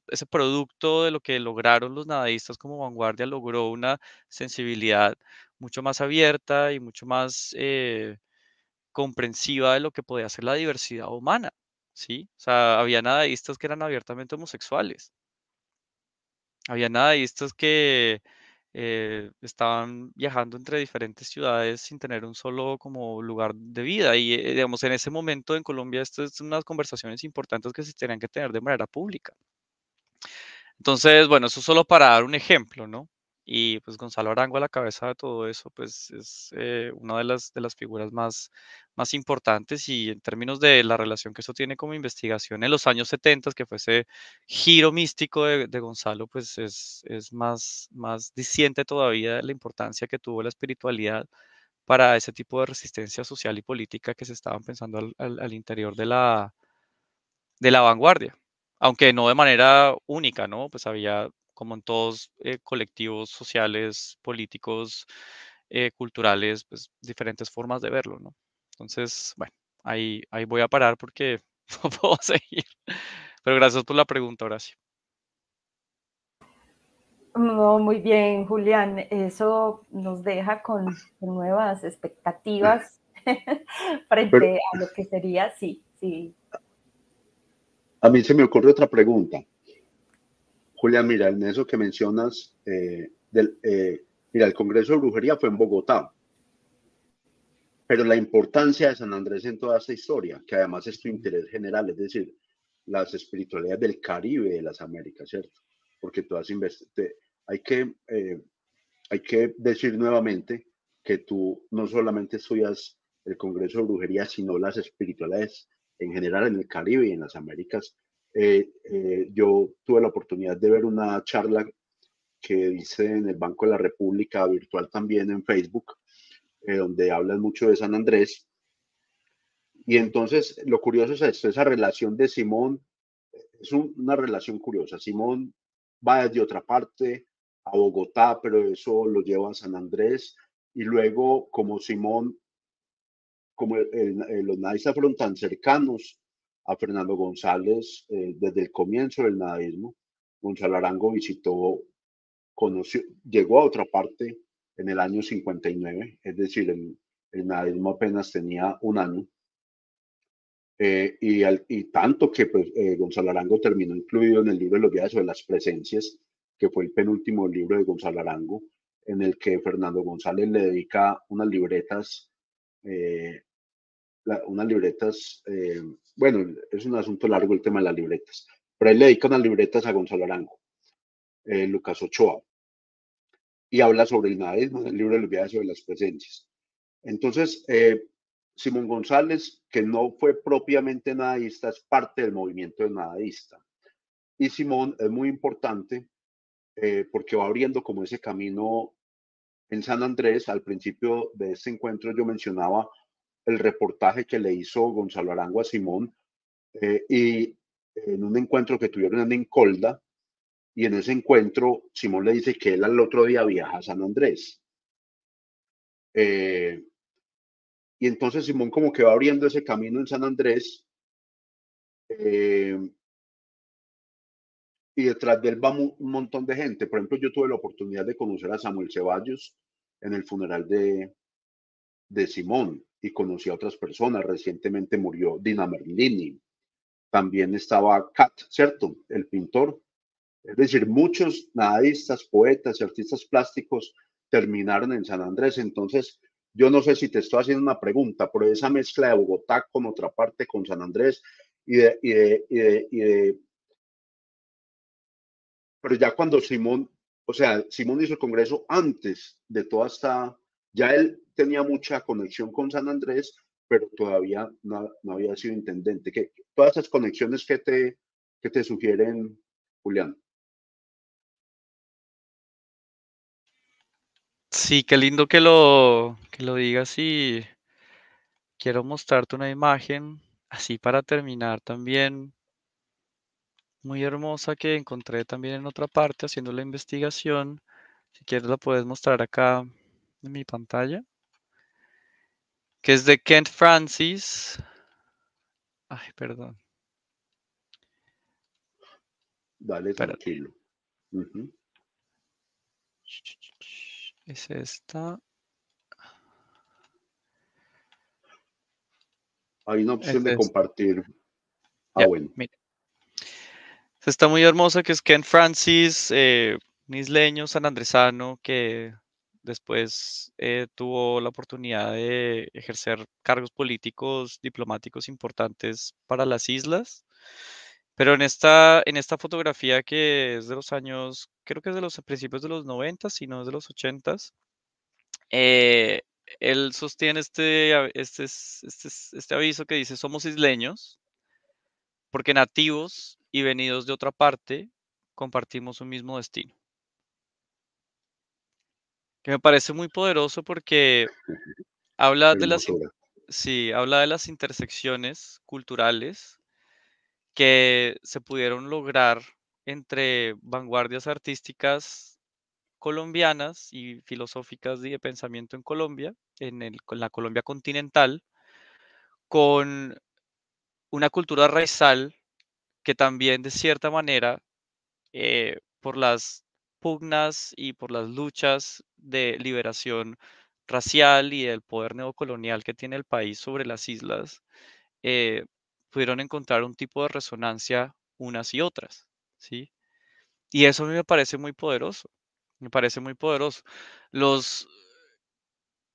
ese producto de lo que lograron los nadaístas como vanguardia logró una sensibilidad mucho más abierta y mucho más eh, comprensiva de lo que podía ser la diversidad humana. ¿sí? O sea, había nadaístas que eran abiertamente homosexuales había nada que eh, estaban viajando entre diferentes ciudades sin tener un solo como lugar de vida. Y eh, digamos, en ese momento en Colombia, estas son unas conversaciones importantes que se tenían que tener de manera pública. Entonces, bueno, eso solo para dar un ejemplo, ¿no? Y pues Gonzalo Arango a la cabeza de todo eso, pues es eh, una de las, de las figuras más, más importantes y en términos de la relación que eso tiene como investigación en los años 70, que fue ese giro místico de, Gonzalo, pues es, más, más disciente todavía la importancia que tuvo la espiritualidad para ese tipo de resistencia social y política que se estaban pensando al, interior de la, de la vanguardia aunque no de manera única, ¿no? Pues había como en todos eh, colectivos sociales, políticos, eh, culturales, pues diferentes formas de verlo, ¿no? Entonces, bueno, ahí, ahí voy a parar porque no puedo seguir. Pero gracias por la pregunta, Horacio. No, muy bien, Julián. Eso nos deja con nuevas expectativas frente a lo que sería, sí, sí. A mí se me ocurre otra pregunta. Julián, mira, en eso que mencionas, eh, del, eh, mira, el Congreso de Brujería fue en Bogotá, pero la importancia de San Andrés en toda esta historia, que además es tu interés general, es decir, las espiritualidades del Caribe, de las Américas, ¿cierto? Porque todas has hay que, eh, hay que decir nuevamente que tú no solamente estudias el Congreso de Brujería, sino las espiritualidades en general en el Caribe y en las Américas, eh, eh, yo tuve la oportunidad de ver una charla que dice en el Banco de la República virtual también en Facebook, eh, donde hablan mucho de San Andrés. Y entonces lo curioso es esa relación de Simón, es una relación curiosa. Simón va de otra parte a Bogotá, pero eso lo lleva a San Andrés. Y luego, como Simón, como los nazis fueron tan cercanos, a Fernando González eh, desde el comienzo del nadaísmo. Gonzalo Arango visitó, conoció, llegó a otra parte en el año 59, es decir, el, el apenas tenía un año. Eh, y, tanto que pues, eh, Gonzalo Arango terminó incluido en el libro de los viajes de las presencias, que fue el penúltimo libro de Gonzalo Arango, en el que Fernando González le dedica unas libretas unas libretas, eh, bueno, es un asunto largo el tema de las libretas, pero él le dedica unas libretas a Gonzalo Arango, eh, Lucas Ochoa, y habla sobre el nadaísmo el libro de los viajes sobre las presencias. Entonces, eh, Simón González, que no fue propiamente nadaísta, es parte del movimiento de nadaísta. Y Simón es muy importante porque va abriendo como ese camino en San Andrés. Al principio de este encuentro yo mencionaba el reportaje que le hizo Gonzalo Arango a Simón eh, y en un encuentro que tuvieron en Colda y en ese encuentro Simón le dice que él al otro día viaja a San Andrés. Eh, y entonces Simón como que va abriendo ese camino en San Andrés eh, y detrás de él va un montón de gente. Por ejemplo, yo tuve la oportunidad de conocer a Samuel Ceballos en el funeral de, de Simón y conocí a otras personas. Recientemente murió Dina Merlini. También estaba Kat, ¿cierto? El pintor. Es decir, muchos nadaístas, poetas y artistas plásticos terminaron en San Andrés. Entonces, yo no sé si te estoy haciendo una pregunta, pero esa mezcla de Bogotá con otra parte, con San Andrés y y pero ya cuando Simón, o sea, Simón hizo el Congreso antes de toda esta, ya él tenía mucha conexión con San Andrés, pero todavía no, había sido intendente. ¿Qué, todas esas conexiones que te, que te sugieren, Julián. Sí, qué lindo que lo, que lo digas y quiero mostrarte una imagen así para terminar también muy hermosa que encontré también en otra parte haciendo la investigación. Si quieres la puedes mostrar acá en mi pantalla que es de Kent Francis. Ay, perdón. Dale, tranquilo. Es esta. Hay una opción de compartir. Ah, bueno. se Está muy hermosa que es Kent Francis, eh, sanandresano que Después eh, tuvo la oportunidad de ejercer cargos políticos, diplomáticos importantes para las islas. Pero en esta, en esta fotografía que es de los años, creo que es de los principios de los 90, si no es de los 80, eh, él sostiene este, este, este, este aviso que dice, somos isleños, porque nativos y venidos de otra parte compartimos un mismo destino que me parece muy poderoso porque habla de las, sí, habla de las intersecciones culturales que se pudieron lograr entre vanguardias artísticas colombianas y filosóficas de pensamiento en Colombia, en, la Colombia continental, con una cultura raizal que también de cierta manera, eh, por las pugnas y por las luchas de liberación racial y del poder neocolonial que tiene el país sobre las islas, eh, pudieron encontrar un tipo de resonancia unas y otras, ¿sí? Y eso a mí me parece muy poderoso, me parece muy poderoso. Los,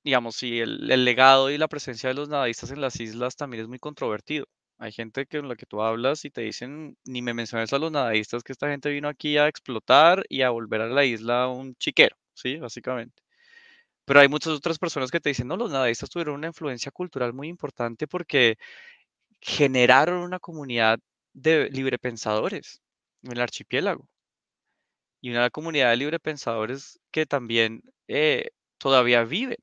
digamos, y el, legado y la presencia de los nadaístas en las islas también es muy controvertido, hay gente que, con la que tú hablas y te dicen, ni me menciones a los nadaístas, que esta gente vino aquí a explotar y a volver a la isla un chiquero, ¿sí? Básicamente. Pero hay muchas otras personas que te dicen, no, los nadaístas tuvieron una influencia cultural muy importante porque generaron una comunidad de librepensadores en el archipiélago. Y una comunidad de librepensadores que también eh, todavía vive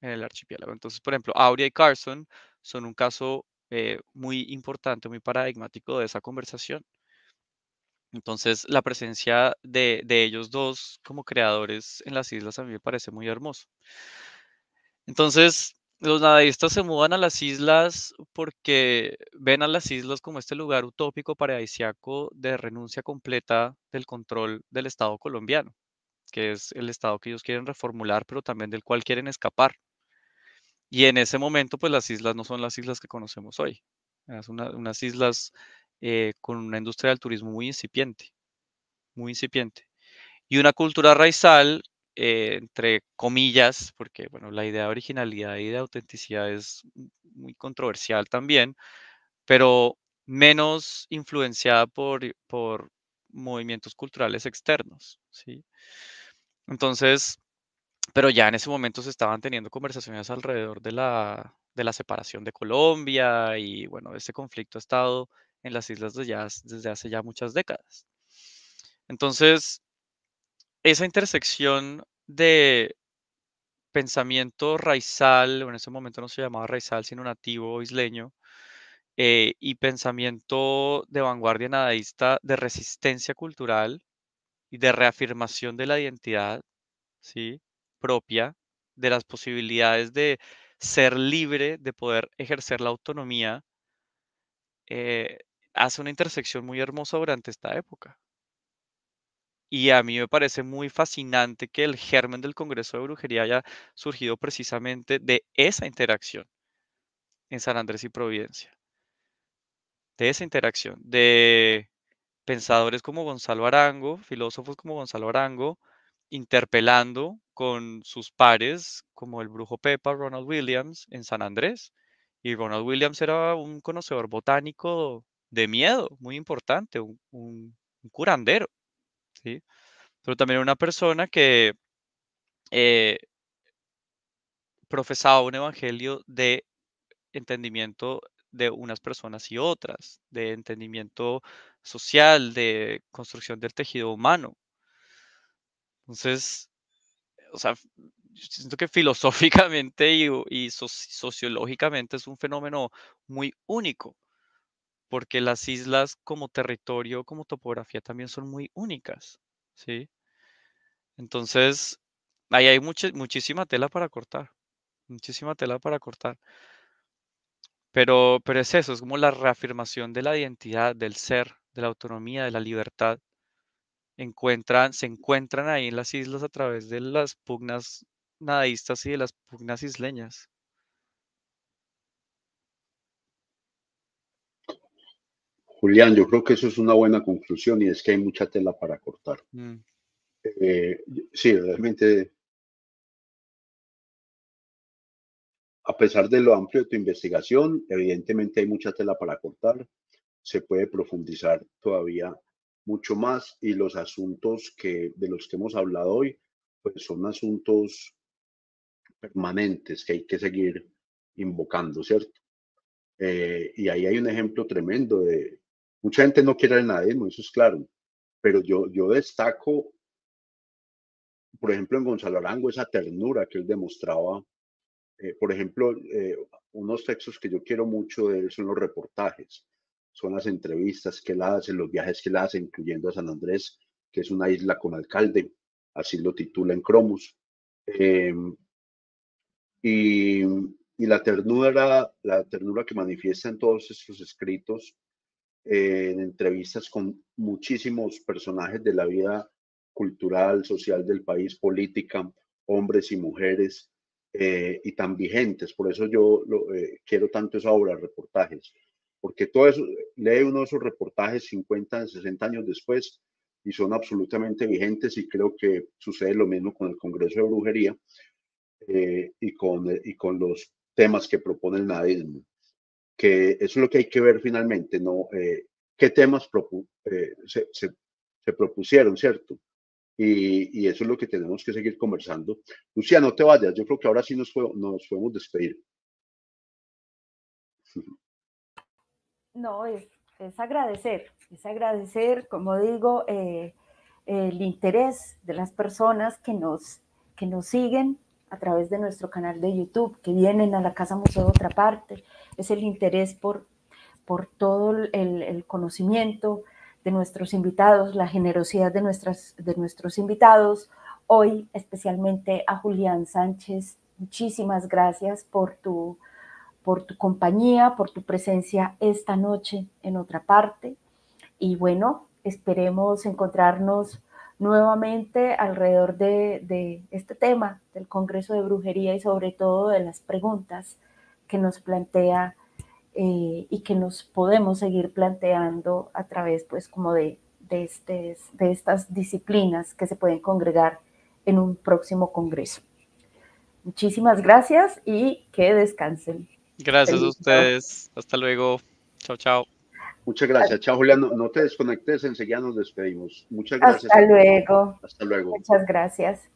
en el archipiélago. Entonces, por ejemplo, Aurea y Carson son un caso eh, muy importante, muy paradigmático de esa conversación. Entonces, la presencia de, de, ellos dos como creadores en las islas a mí me parece muy hermoso. Entonces, los nadaístas se mudan a las islas porque ven a las islas como este lugar utópico paradisiaco de renuncia completa del control del Estado colombiano, que es el Estado que ellos quieren reformular, pero también del cual quieren escapar. Y en ese momento, pues las islas no son las islas que conocemos hoy. Son unas islas eh, con una industria del turismo muy incipiente, muy incipiente. Y una cultura raizal, eh, entre comillas, porque bueno, la idea de originalidad y de autenticidad es muy controversial también, pero menos influenciada por, por movimientos culturales externos. ¿sí? Entonces, pero ya en ese momento se estaban teniendo conversaciones alrededor de la, separación de Colombia y bueno, ese conflicto ha estado en las islas de desde hace ya muchas décadas. Entonces, esa intersección de pensamiento raizal, en ese momento no se llamaba raizal, sino nativo isleño, eh, y pensamiento de vanguardia nadaísta de resistencia cultural y de reafirmación de la identidad, ¿sí? propia, de las posibilidades de ser libre, de poder ejercer la autonomía, eh, hace una intersección muy hermosa durante esta época. Y a mí me parece muy fascinante que el germen del Congreso de Brujería haya surgido precisamente de esa interacción en San Andrés y Providencia. De esa interacción, de pensadores como Gonzalo Arango, filósofos como Gonzalo Arango, interpelando con sus pares como el brujo Pepa, Ronald Williams en San Andrés. Y Ronald Williams era un conocedor botánico de miedo, muy importante, un, curandero, ¿sí? Pero también una persona que eh, profesaba un evangelio de entendimiento de unas personas y otras, de entendimiento social, de construcción del tejido humano. Entonces, o sea, siento que filosóficamente y, sociológicamente es un fenómeno muy único, porque las islas como territorio, como topografía también son muy únicas, ¿sí? Entonces, ahí hay muchísima tela para cortar, muchísima tela para cortar. Pero, pero es eso, es como la reafirmación de la identidad, del ser, de la autonomía, de la libertad encuentran, se encuentran ahí en las islas a través de las pugnas nadaístas y de las pugnas isleñas. Julián, yo creo que eso es una buena conclusión y es que hay mucha tela para cortar. Mm. Eh, sí, realmente, a pesar de lo amplio de tu investigación, evidentemente hay mucha tela para cortar. Se puede profundizar todavía mucho más y los asuntos que, de los que hemos hablado hoy pues son asuntos permanentes que hay que seguir invocando, ¿cierto? Eh, y ahí hay un ejemplo tremendo de, mucha gente no quiere el nadismo, eso es claro, pero yo, yo destaco, por ejemplo, en Gonzalo Arango, esa ternura que él demostraba. Eh, por ejemplo, eh, unos textos que yo quiero mucho de él son los reportajes son las entrevistas que él hace, los viajes que él hace, incluyendo a San Andrés, que es una isla con alcalde, así lo titula en Cromos. Em, y, la ternura, la ternura que manifiesta en todos estos escritos, eh, en entrevistas con muchísimos personajes de la vida cultural, social del país, política, hombres y mujeres, eh, y tan vigentes. Por eso yo eh, quiero tanto esa obra, reportajes porque todo eso, lee uno de esos reportajes 50, 60 años después y son absolutamente vigentes y creo que sucede lo mismo con el Congreso de Brujería eh, y, con, y con los temas que propone el nadismo, que eso es lo que hay que ver finalmente, ¿no? Eh, ¿Qué temas eh, se, propusieron, cierto? Y, eso es lo que tenemos que seguir conversando. Lucía, no te vayas, yo creo que ahora sí nos podemos despedir. No, es, agradecer, es agradecer, como digo, eh, el interés de las personas que nos, que nos siguen a través de nuestro canal de YouTube, que vienen a la Casa Museo de otra parte, es el interés por, por todo el, el conocimiento de nuestros invitados, la generosidad de, nuestras, de nuestros invitados. Hoy, especialmente a Julián Sánchez, muchísimas gracias por tu por tu compañía, por tu presencia esta noche en otra parte. Y bueno, esperemos encontrarnos nuevamente alrededor de, este tema del Congreso de Brujería y sobre todo de las preguntas que nos plantea eh, y que nos podemos seguir planteando a través pues como de, este, de estas disciplinas que se pueden congregar en un próximo Congreso. Muchísimas gracias y que descansen. Gracias a ustedes. Hasta luego. Chao, chao. Muchas gracias. Chao, Julián. No te desconectes, enseguida nos despedimos. Muchas gracias. Hasta luego. Hasta luego. Muchas gracias.